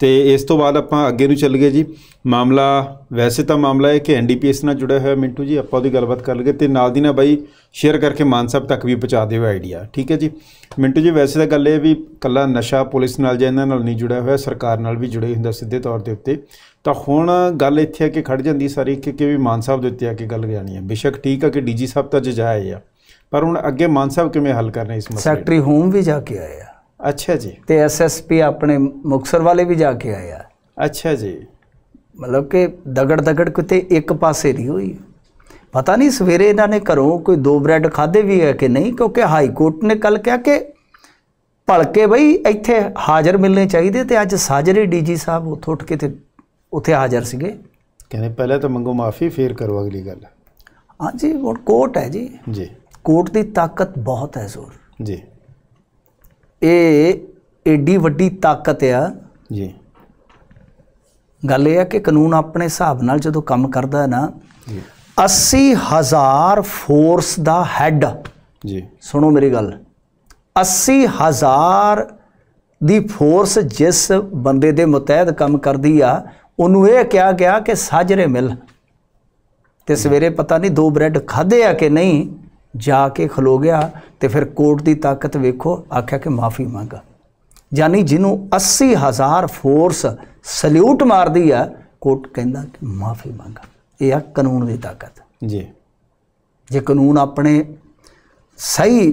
ਤੇ ਇਸ ਤੋਂ ਬਾਅਦ ਆਪਾਂ ਅੱਗੇ ਨੂੰ ਚੱਲ ਗਏ ਜੀ ਮਾਮਲਾ ਵੈਸੇ ਤਾਂ ਮਾਮਲਾ ਹੈ ਕਿ ਐਨਡੀਪੀਐਸ ਨਾਲ ਜੁੜਿਆ ਹੋਇਆ ਮਿੰਟੂ ਜੀ ਆਪਾਂ ਉਹਦੀ ਗੱਲਬਾਤ ਕਰ ਲਗੇ ਤੇ ਨਾਲ ਦੀ ਨਾਲ ਬਾਈ ਸ਼ੇਅਰ ਕਰਕੇ ਮਾਨ ਸਾਹਿਬ ਤੱਕ ਵੀ ਪਹੁੰਚਾ ਦਿਓ ਆਈਡੀਆ ਠੀਕ ਹੈ ਜੀ ਮਿੰਟੂ ਜੀ ਵੈਸੇ ਤਾਂ ਗੱਲ ਇਹ ਵੀ ਕੱਲਾ ਨਸ਼ਾ ਪੁਲਿਸ ਨਾਲ ਜਾਂ ਇਹਨਾਂ ਨਾਲ ਨਹੀਂ ਜੁੜਿਆ ਹੋਇਆ ਸਰਕਾਰ ਨਾਲ ਵੀ ਜੁੜੇ ਹੁੰਦਾ ਸਿੱਧੇ ਤੌਰ ਦੇ ਉੱਤੇ ਤਾਂ ਹੁਣ ਗੱਲ ਇੱਥੇ ਆ ਕੇ ਖੜ ਜਾਂਦੀ ਸਾਰੀ ਕਿ ਕਿ ਵੀ ਮਾਨ ਸਾਹਿਬ ਦੇ ਉੱਤੇ ਆ ਕੇ ਗੱਲ ਜਾਣੀ ਹੈ ਬਿਸ਼ੱਕ ਠੀਕ ਆ ਕਿ ਡੀਜੀ ਸਾਹਿਬ ਤਾਂ ਜਜਾਇਆ ਆ ਪਰ ਹੁਣ ਅੱਗੇ ਮਾਨ ਸਾਹਿਬ ਕਿਵੇਂ ਹੱਲ ਕਰਨੇ ਇਸ ਮਸਲੇ ਸੈਕਟਰੀ ਹੋਮ ਵੀ ਜਾ ਕੇ ਆਏ ਅੱਛਾ ਜੀ ਤੇ ਐਸਐਸਪੀ ਆਪਣੇ ਮੁਕਸਰ ਵਾਲੇ ਵੀ ਜਾ ਕੇ ਆਇਆ ਅੱਛਾ ਜੀ ਮਤਲਬ ਕਿ ਦਗੜ ਦਗੜ ਕਿਤੇ ਇੱਕ ਪਾਸੇ ਨਹੀਂ ਹੋਈ ਪਤਾ ਨਹੀਂ ਸਵੇਰੇ ਇਹਨਾਂ ਨੇ ਘਰੋਂ ਕੋਈ ਦੋ ਬ੍ਰੈਡ ਖਾਦੇ ਵੀ ਹੈ ਕਿ ਨਹੀਂ ਕਿਉਂਕਿ ਹਾਈ ਕੋਰਟ ਨੇ ਕੱਲ ਕਿਹਾ ਕਿ ਭਲਕੇ ਬਈ ਇੱਥੇ ਹਾਜ਼ਰ ਮਿਲਨੇ ਚਾਹੀਦੇ ਤੇ ਅੱਜ ਸਾਜਰੇ ਡੀਜੀ ਸਾਹਿਬ ਉੱਥੋਂ ਉੱਠ ਕੇ ਤੇ ਉੱਥੇ ਹਾਜ਼ਰ ਸੀਗੇ ਕਹਿੰਦੇ ਪਹਿਲੇ ਤਾਂ ਮੰਗੋ ਮਾਫੀ ਫੇਰ ਕਰੋ ਅਗਲੀ ਗੱਲ ਹਾਂਜੀ ਹੁਣ ਕੋਰਟ ਹੈ ਜੀ ਜੀ ਕੋਰਟ ਦੀ ਤਾਕਤ ਬਹੁਤ ਹੈ ਜ਼ੋਰ ਜੀ ਇਹ ਏਡੀ ਵੱਡੀ ਤਾਕਤ ਆ ਜੀ ਗੱਲ ਇਹ ਆ ਕਿ ਕਾਨੂੰਨ ਆਪਣੇ ਹਿਸਾਬ ਨਾਲ ਜਦੋਂ ਕੰਮ ਕਰਦਾ ਹੈ ਨਾ 80000 ਫੋਰਸ ਦਾ ਹੈੱਡ ਜੀ ਸੁਣੋ ਮੇਰੀ ਗੱਲ 80000 ਦੀ ਫੋਰਸ ਜਿਸ ਬੰਦੇ ਦੇ ਮੁਤਹਿਦ ਕੰਮ ਕਰਦੀ ਆ ਉਹਨੂੰ ਇਹ ਕਿਹਾ ਗਿਆ ਕਿ ਸਾਜਰੇ ਮਿਲ ਤੇ ਸਵੇਰੇ ਪਤਾ ਨਹੀਂ ਦੋ ਬ੍ਰੈਡ ਖਾਦੇ ਆ ਕਿ ਨਹੀਂ ਜਾ ਕੇ ਖਲੋ ਗਿਆ ਤੇ ਫਿਰ ਕੋਰਟ ਦੀ ਤਾਕਤ ਵੇਖੋ ਆਖਿਆ ਕਿ ਮਾਫੀ ਮੰਗਾ ਯਾਨੀ ਜਿਹਨੂੰ 80000 ਫੋਰਸ ਸਲੂਟ ਮਾਰਦੀ ਆ ਕੋਰਟ ਕਹਿੰਦਾ ਕਿ ਮਾਫੀ ਮੰਗਾ ਇਹ ਆ ਕਾਨੂੰਨ ਦੀ ਤਾਕਤ ਜੀ ਜੇ ਕਾਨੂੰਨ ਆਪਣੇ ਸਹੀ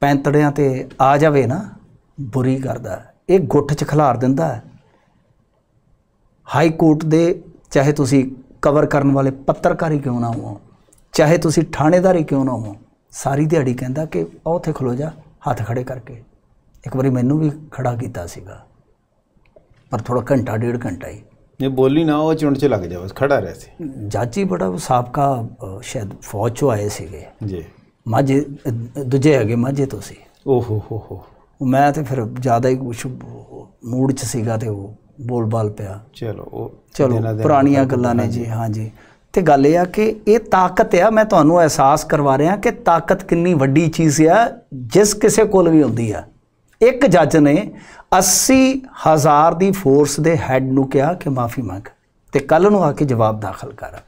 ਪੈਂਤੜਿਆਂ ਤੇ ਆ ਜਾਵੇ ਨਾ ਬੁਰੀ ਕਰਦਾ ਇਹ ਗੁੱਠ ਚ ਖਿਲਾਰ ਦਿੰਦਾ ਹੈ ਹਾਈ ਕੋਰਟ ਦੇ ਚਾਹੇ ਤੁਸੀਂ ਕਵਰ ਕਰਨ ਵਾਲੇ ਪੱਤਰਕਾਰ ਹੀ ਕਿਉਂ ਨਾ ਹੋ ਚਾਹੇ ਤੁਸੀਂ ਥਾਣੇਦਾਰ ਹੀ ਕਿਉਂ ਨਾ ਹੋ ਸਾਰੀ ਦਿਹਾੜੀ ਕਹਿੰਦਾ ਕਿ ਉਹ ਉੱਥੇ ਖਲੋ ਜਾ ਹੱਥ ਖੜੇ ਕਰਕੇ ਇੱਕ ਵਾਰੀ ਮੈਨੂੰ ਵੀ ਖੜਾ ਕੀਤਾ ਸੀਗਾ ਪਰ ਥੋੜਾ ਘੰਟਾ ਡੇਢ ਘੰਟਾ ਹੀ ਇਹ ਬੋਲੀ ਨਾ ਉਹ ਚੁੰਡ ਚ ਲੱਗ ਜਾ ਬਸ ਖੜਾ ਰਹੇ ਸੀ ਜਾਚੀ ਬੜਾ ਸਾਬਕਾ ਸ਼ਾਇਦ ਫੌਜ ਚੋਂ ਆਏ ਸੀਗੇ ਜੀ ਮਾਝੇ ਦੂਜੇ ਹੈਗੇ ਮਾਝੇ ਤੋਂ ਸੀ ਓਹੋ ਹੋ ਹੋ ਮੈਂ ਤੇ ਫਿਰ ਜ਼ਿਆਦਾ ਹੀ ਕੁਛ ਮੂਡ ਚ ਸੀਗਾ ਤੇ ਉਹ ਬੋਲ ਬਾਲ ਪਿਆ ਚਲੋ ਉਹ ਚਲੋ ਪੁਰਾਣੀਆਂ ਗੱਲਾਂ ਨੇ ਜੀ ਹਾਂ ਜੀ ਤੇ ਗੱਲ ਇਹ ਆ ਕਿ ਇਹ ਤਾਕਤ ਆ ਮੈਂ ਤੁਹਾਨੂੰ ਅਹਿਸਾਸ ਕਰਵਾ ਰਿਹਾ ਕਿ ਤਾਕਤ ਕਿੰਨੀ ਵੱਡੀ ਚੀਜ਼ ਆ ਜਿਸ ਕਿਸੇ ਕੋਲ ਵੀ ਹੁੰਦੀ ਆ ਇੱਕ ਜੱਜ ਨੇ 80000 ਦੀ ਫੋਰਸ ਦੇ ਹੈੱਡ ਨੂੰ ਕਿਹਾ ਕਿ ਮਾਫੀ ਮੰਗ ਤੇ ਕੱਲ ਨੂੰ ਆ ਕੇ ਜਵਾਬ ਦਾਖਲ ਕਰ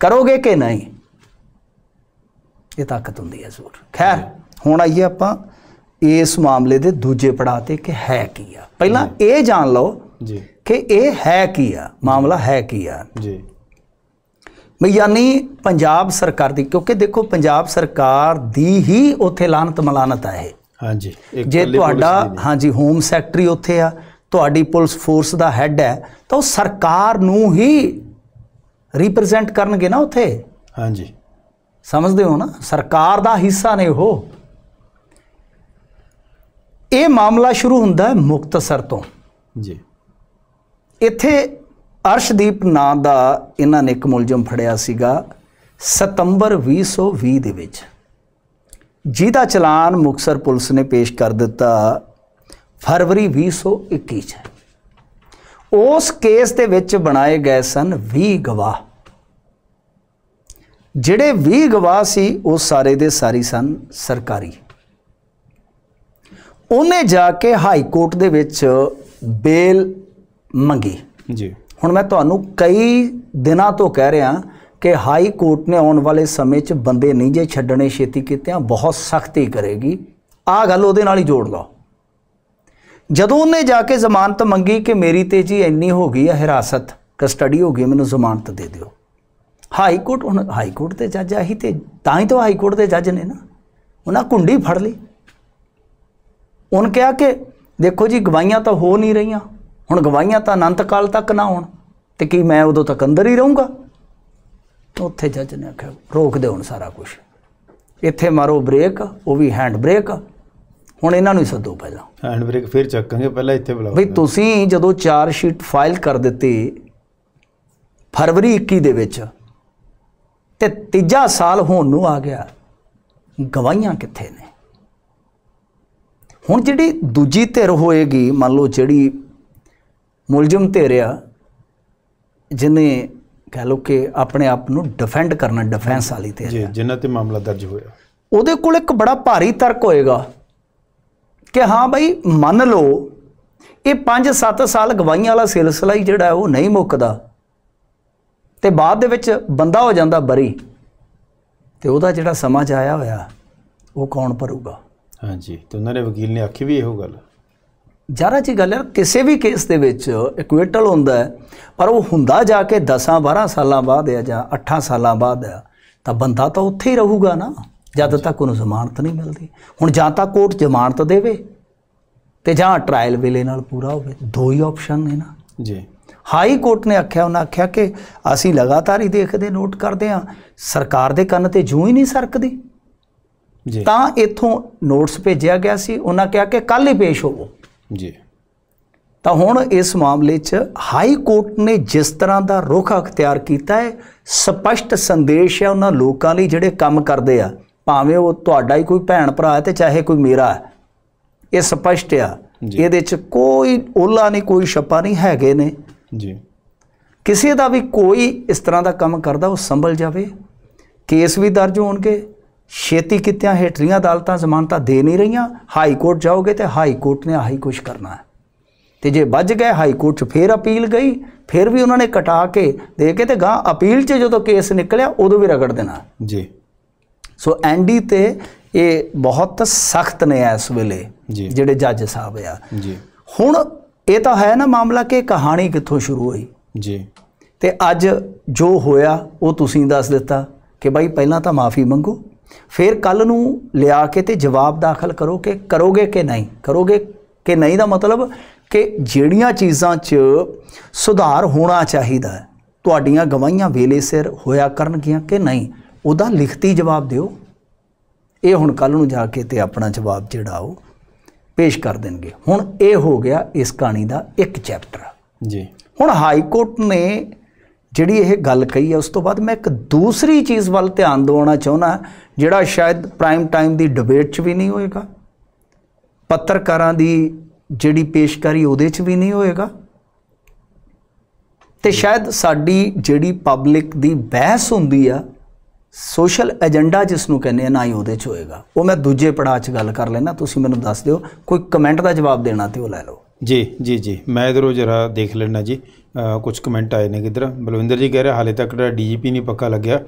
ਕਰੋਗੇ ਕਿ ਨਹੀਂ ਇਹ ਤਾਕਤ ਹੁੰਦੀ ਹੈ ਜ਼ੋਰ ਖੈਰ ਹੁਣ ਆਈਏ ਆਪਾਂ ਇਸ ਮਾਮਲੇ ਦੇ ਦੂਜੇ ਪੜਾਅ ਤੇ ਕਿ ਹੈ ਕੀ ਆ ਪਹਿਲਾਂ ਇਹ ਜਾਣ ਲਓ ਜੀ ਕਿ ਇਹ ਹੈ ਕੀ ਆ ਮਾਮਲਾ ਹੈ ਕੀ ਆ ਜੀ ਯਾਨੀ ਪੰਜਾਬ ਸਰਕਾਰ ਦੀ ਕਿਉਂਕਿ ਦੇਖੋ ਪੰਜਾਬ ਸਰਕਾਰ ਦੀ ਹੀ ਉੱਥੇ ਲਾਨਤ ਮਲਾਨਤ ਆ ਇਹ ਹਾਂਜੀ ਜੇ ਤੁਹਾਡਾ ਹਾਂਜੀ ਹੋਮ ਸੈਕਟਰੀ ਉੱਥੇ ਆ ਤੁਹਾਡੀ ਪੁਲਿਸ ਫੋਰਸ ਦਾ ਹੈੱਡ ਹੈ ਤਾਂ ਉਹ ਸਰਕਾਰ ਨੂੰ ਹੀ ਰਿਪਰੈਜ਼ੈਂਟ ਕਰਨਗੇ ਨਾ ਉੱਥੇ ਹਾਂਜੀ ਸਮਝਦੇ ਹੋ ਨਾ ਸਰਕਾਰ ਦਾ ਹਿੱਸਾ ਨੇ ਉਹ ਇਹ ਮਾਮਲਾ ਸ਼ੁਰੂ ਹੁੰਦਾ ਹੈ ਮੁਕਤਸਰ ਤੋਂ ਜੀ ਇੱਥੇ ਅਰਸ਼ਦੀਪ ਨਾਂ ਦਾ ਇਹਨਾਂ ਨੇ ਇੱਕ ਮੁਲਜ਼ਮ ਫੜਿਆ ਸੀਗਾ ਸਤੰਬਰ 2020 ਦੇ ਵਿੱਚ ਜਿਹਦਾ ਚਲਾਨ ਮੁਕਸਰ ਪੁਲਿਸ ਨੇ ਪੇਸ਼ ਕਰ ਦਿੱਤਾ ਫਰਵਰੀ 2021 ਚ ਉਸ ਕੇਸ ਦੇ ਵਿੱਚ ਬਣਾਏ ਗਏ ਸਨ 20 ਗਵਾਹ ਜਿਹੜੇ 20 ਗਵਾਹ ਸੀ ਉਹ ਸਾਰੇ ਦੇ ਸਾਰੇ ਸਨ ਸਰਕਾਰੀ ਉਹਨੇ ਜਾ ਕੇ ਹਾਈ ਕੋਰਟ ਦੇ ਵਿੱਚ ਬੇਲ ਮੰਗੀ ਜੀ ਹੁਣ ਮੈਂ ਤੁਹਾਨੂੰ ਕਈ ਦਿਨਾਂ ਤੋਂ ਕਹਿ ਰਿਹਾ ਕਿ ਹਾਈ ਕੋਰਟ ਨੇ ਆਉਣ ਵਾਲੇ ਸਮੇਂ 'ਚ ਬੰਦੇ ਨਹੀਂ ਜੇ ਛੱਡਣੇ ਛੇਤੀ ਆ ਬਹੁਤ ਸਖਤੀ ਕਰੇਗੀ ਆ ਗੱਲ ਉਹਦੇ ਨਾਲ ਹੀ ਜੋੜ ਲਓ ਜਦੋਂ ਉਹਨੇ ਜਾ ਕੇ ਜ਼ਮਾਨਤ ਮੰਗੀ ਕਿ ਮੇਰੀ ਤੇ ਜੀ ਇੰਨੀ ਹੋ ਗਈ ਹੈ ਹਿਰਾਸਤ ਕਸਟਡੀ ਹੋ ਗਈ ਮੈਨੂੰ ਜ਼ਮਾਨਤ ਦੇ ਦਿਓ ਹਾਈ ਕੋਰਟ ਹੁਣ ਹਾਈ ਕੋਰਟ ਦੇ ਜੱਜ ਆਹੀ ਤੇ ਤਾਂ ਹੀ ਤਾਂ ਹਾਈ ਕੋਰਟ ਦੇ ਜੱਜ ਨੇ ਨਾ ਉਹਨਾਂ ਕੁੰਡੀ ਫੜ ਲਈ ਉਹਨ ਕਿਹਾ ਕਿ ਦੇਖੋ ਜੀ ਗਵਾਹੀਆਂ ਤਾਂ ਹੋ ਨਹੀਂ ਰਹੀਆਂ ਹੁਣ ਗਵਾਹੀਆਂ ਤਾਂ ਅਨੰਤ ਕਾਲ ਤੱਕ ਨਾ ਹੋਣ ਤੇ ਕੀ ਮੈਂ ਉਦੋਂ ਤੱਕ ਅੰਦਰ ਹੀ ਰਹੂੰਗਾ ਉੱਥੇ ਜੱਜ ਨੇ ਆਖਿਆ ਰੋਕ ਦੇ ਹੁਣ ਸਾਰਾ ਕੁਝ ਇੱਥੇ ਮਾਰੋ ਬ੍ਰੇਕ ਉਹ ਵੀ ਹੈਂਡ ਬ੍ਰੇਕ ਹੁਣ ਇਹਨਾਂ ਨੂੰ ਸੱਦੋ ਪਹਿਲਾਂ ਹੈਂਡ ਬ੍ਰੇਕ ਫਿਰ ਚੱਕਾਂਗੇ ਪਹਿਲਾਂ ਇੱਥੇ ਬੁਲਾਓ ਬਈ ਤੁਸੀਂ ਜਦੋਂ ਚਾਰ ਸ਼ੀਟ ਫਾਈਲ ਕਰ ਦਿੱਤੀ ਫਰਵਰੀ 21 ਦੇ ਵਿੱਚ ਤੇ ਤੀਜਾ ਸਾਲ ਹੋਣ ਨੂੰ ਆ ਗਿਆ ਗਵਾਹੀਆਂ ਕਿੱਥੇ ਨੇ ਹੁਣ ਜਿਹੜੀ ਦੂਜੀ ਧਿਰ ਹੋਏਗੀ ਮੰਨ ਲਓ ਜਿਹੜੀ ਮੁਲਜ਼ਮ ਤੇ ਰਿਆ ਜਿਨੇ ਕਹ ਲੋ ਕਿ ਆਪਣੇ ਆਪ ਨੂੰ ਡਿਫੈਂਡ ਕਰਨਾ ਡਿਫੈਂਸ ਵਾਲੀ ਤੇ ਜੀ ਜਿਨ੍ਹਾਂ ਤੇ ਮਾਮਲਾ ਦਰਜ ਹੋਇਆ ਉਹਦੇ ਕੋਲ ਇੱਕ ਬੜਾ ਭਾਰੀ ਤਰਕ ਹੋਏਗਾ ਕਿ ਹਾਂ ਭਾਈ ਮੰਨ ਲਓ ਇਹ 5-7 ਸਾਲ ਗਵਾਈਆਂ ਵਾਲਾ ਸਿਲਸਿਲਾ ਹੀ ਜਿਹੜਾ ਉਹ ਨਹੀਂ ਮੁੱਕਦਾ ਤੇ ਬਾਅਦ ਦੇ ਵਿੱਚ ਬੰਦਾ ਹੋ ਜਾਂਦਾ ਬਰੀ ਤੇ ਉਹਦਾ ਜਿਹੜਾ ਸਮਾਂ ਆਇਆ ਹੋਇਆ ਉਹ ਕੌਣ ਭਰੂਗਾ ਹਾਂਜੀ ਤੇ ਉਹਨਾਂ ਨੇ ਵਕੀਲ ਨੇ ਆਖੀ ਵੀ ਇਹੋ ਗੱਲ ਜਾਰਾ ਜੀ ਗੱਲ ਹੈ ਕਿਸੇ ਵੀ ਕੇਸ ਦੇ ਵਿੱਚ ਇਕੁਇਟਲ ਹੁੰਦਾ ਪਰ ਉਹ ਹੁੰਦਾ ਜਾ ਕੇ 10 12 ਸਾਲਾਂ ਬਾਅਦ ਆ ਜਾਂ 8 ਸਾਲਾਂ ਬਾਅਦ ਤਾਂ ਬੰਦਾ ਤਾਂ ਉੱਥੇ ਹੀ ਰਹੂਗਾ ਨਾ ਜਦ ਤੱਕ ਉਹਨੂੰ ਜ਼ਮਾਨਤ ਨਹੀਂ ਮਿਲਦੀ ਹੁਣ ਜਾਂ ਤਾਂ ਕੋਰਟ ਜ਼ਮਾਨਤ ਦੇਵੇ ਤੇ ਜਾਂ ਟ੍ਰਾਇਲ ਵੇਲੇ ਨਾਲ ਪੂਰਾ ਹੋਵੇ ਦੋ ਹੀ ਆਪਸ਼ਨ ਨੇ ਨਾ ਜੀ ਹਾਈ ਕੋਰਟ ਨੇ ਆਖਿਆ ਉਹਨਾਂ ਆਖਿਆ ਕਿ ਅਸੀਂ ਲਗਾਤਾਰ ਹੀ ਦੇਖਦੇ ਨੋਟ ਕਰਦੇ ਆ ਸਰਕਾਰ ਦੇ ਕੰਨ ਤੇ ਜੂ ਹੀ ਨਹੀਂ ਸਰਕਦੀ ਜੀ ਤਾਂ ਇਥੋਂ ਨੋਟਸ ਭੇਜਿਆ ਗਿਆ ਸੀ ਉਹਨਾਂ ਕਿਹਾ ਕਿ ਕੱਲ ਹੀ ਪੇਸ਼ ਹੋਵੋ ਜੀ ਤਾਂ ਹੁਣ ਇਸ ਮਾਮਲੇ 'ਚ ਹਾਈ ਕੋਰਟ ਨੇ ਜਿਸ ਤਰ੍ਹਾਂ ਦਾ ਰੁਖ ਅਖਤਿਆਰ ਕੀਤਾ ਹੈ ਸਪਸ਼ਟ ਸੰਦੇਸ਼ ਹੈ ਉਹਨਾਂ ਲੋਕਾਂ ਲਈ ਜਿਹੜੇ ਕੰਮ ਕਰਦੇ ਆ ਭਾਵੇਂ ਉਹ ਤੁਹਾਡਾ ਹੀ ਕੋਈ ਭੈਣ ਭਰਾ ਹੈ ਤੇ ਚਾਹੇ ਕੋਈ ਮੇਰਾ ਹੈ ਇਹ ਸਪਸ਼ਟ ਆ ਇਹਦੇ 'ਚ ਕੋਈ ਓਲਾ ਨਹੀਂ ਕੋਈ ਛੱਪਾ ਨਹੀਂ ਹੈਗੇ ਨੇ ਜੀ ਕਿਸੇ ਦਾ ਵੀ ਕੋਈ ਇਸ ਤਰ੍ਹਾਂ ਦਾ ਕੰਮ ਕਰਦਾ ਉਹ ਸੰਭਲ ਜਾਵੇ ਕੇਸ ਵੀ ਦਰਜ ਹੋਣਗੇ ਛੇਤੀ ਕਿਤਿਆਂ ਹੇਟਰੀਆਂ ਅਦਾਲਤਾਂ ਜ਼ਮਾਨਤਾਂ ਦੇ ਨਹੀਂ ਰਹੀਆਂ ਹਾਈ ਕੋਰਟ ਜਾਓਗੇ ਤੇ ਹਾਈ ਕੋਰਟ ਨੇ ਆਹੀ ਕੁਝ ਕਰਨਾ ਹੈ ਤੇ ਜੇ ਵੱਜ ਗਏ ਹਾਈ ਕੋਰਟ 'ਚ ਫੇਰ ਅਪੀਲ ਗਈ ਫੇਰ ਵੀ ਉਹਨਾਂ ਨੇ ਕਟਾ ਕੇ ਦੇ ਕੇ ਤੇ ਗਾਂ ਅਪੀਲ 'ਚ ਜਦੋਂ ਕੇਸ ਨਿਕਲਿਆ ਉਦੋਂ ਵੀ ਰਗੜ ਦੇਣਾ ਜੀ ਸੋ ਐਂਡੀ ਤੇ ਇਹ ਬਹੁਤ ਸਖਤ ਨੇ ਇਸ ਵੇਲੇ ਜਿਹੜੇ ਜੱਜ ਸਾਹਿਬ ਆ ਜੀ ਹੁਣ ਇਹ ਤਾਂ ਹੈ ਨਾ ਮਾਮਲਾ ਕਿ ਕਹਾਣੀ ਕਿੱਥੋਂ ਸ਼ੁਰੂ ਹੋਈ ਜੀ ਤੇ ਅੱਜ ਜੋ ਹੋਇਆ ਉਹ ਤੁਸੀਂ ਦੱਸ ਦਿੱਤਾ ਕਿ ਭਾਈ ਪਹਿਲਾਂ ਤਾਂ ਮਾਫੀ ਮੰਗੋ ਫਿਰ ਕੱਲ ਨੂੰ ਲਿਆ ਕੇ ਤੇ ਜਵਾਬ ਦਾਖਲ ਕਰੋ ਕਿ ਕਰੋਗੇ ਕਿ ਨਹੀਂ ਕਰੋਗੇ ਕਿ ਨਹੀਂ ਦਾ ਮਤਲਬ ਕਿ ਜਿਹੜੀਆਂ ਚੀਜ਼ਾਂ 'ਚ ਸੁਧਾਰ ਹੋਣਾ ਚਾਹੀਦਾ ਹੈ ਤੁਹਾਡੀਆਂ ਗਵਾਹੀਆਂ ਵੇਲੇ ਸਿਰ ਹੋਇਆ ਕਰਨਗੀਆਂ ਕਿ ਨਹੀਂ ਉਹਦਾ ਲਿਖਤੀ ਜਵਾਬ ਦਿਓ ਇਹ ਹੁਣ ਕੱਲ ਨੂੰ ਜਾ ਕੇ ਤੇ ਆਪਣਾ ਜਵਾਬ ਜਿਹੜਾ ਉਹ ਪੇਸ਼ ਕਰ ਦੇਣਗੇ ਹੁਣ ਇਹ ਹੋ ਗਿਆ ਇਸ ਕਹਾਣੀ ਦਾ ਇੱਕ ਚੈਪਟਰ ਜੀ ਹੁਣ ਹਾਈ ਕੋਰਟ ਨੇ ਜਿਹੜੀ ਇਹ ਗੱਲ ਕਹੀ ਹੈ ਉਸ ਤੋਂ ਬਾਅਦ ਮੈਂ ਇੱਕ ਦੂਸਰੀ ਚੀਜ਼ ਵੱਲ ਧਿਆਨ ਦਿਵਾਉਣਾ ਚਾਹੁੰਦਾ ਜਿਹੜਾ ਸ਼ਾਇਦ ਪ੍ਰਾਈਮ ਟਾਈਮ ਦੀ ਡਿਬੇਟ 'ਚ ਵੀ ਨਹੀਂ ਹੋਏਗਾ ਪੱਤਰਕਾਰਾਂ ਦੀ ਜਿਹੜੀ ਪੇਸ਼ਕਾਰੀ ਉਹਦੇ 'ਚ ਵੀ ਨਹੀਂ ਹੋਏਗਾ ਤੇ ਸ਼ਾਇਦ ਸਾਡੀ ਜਿਹੜੀ ਪਬਲਿਕ ਦੀ ਬਹਿਸ ਹੁੰਦੀ ਆ ਸੋਸ਼ਲ ਏਜੰਡਾ ਜਿਸ ਨੂੰ ਕਹਿੰਦੇ ਆ ਨਾ ਹੀ ਉਹਦੇ 'ਚ ਹੋਏਗਾ ਉਹ ਮੈਂ ਦੂਜੇ ਪੜਾਅ 'ਚ ਗੱਲ ਕਰ ਲੈਣਾ ਤੁਸੀਂ ਮੈਨੂੰ ਦੱਸ ਦਿਓ ਕੋਈ ਕਮੈਂਟ ਦਾ ਜਵਾਬ ਦੇਣਾ ਤੇ ਉਹ ਲੈ ਲਓ ਜੀ ਜੀ ਜੀ ਮੈਂ ਇਧਰੋ ਜਰਾ ਦੇਖ ਲੈਣਾ ਜੀ ਕੁਝ ਕਮੈਂਟ ਆਏ ਨੇ ਕਿਧਰ ਬਲਵਿੰਦਰ ਜੀ ਕਹਿ ਰਿਹਾ ਹਾਲੇ ਤੱਕ ਦਾ ਡੀਜੀਪੀ ਨਹੀਂ ਪੱਕਾ ਲੱਗਿਆ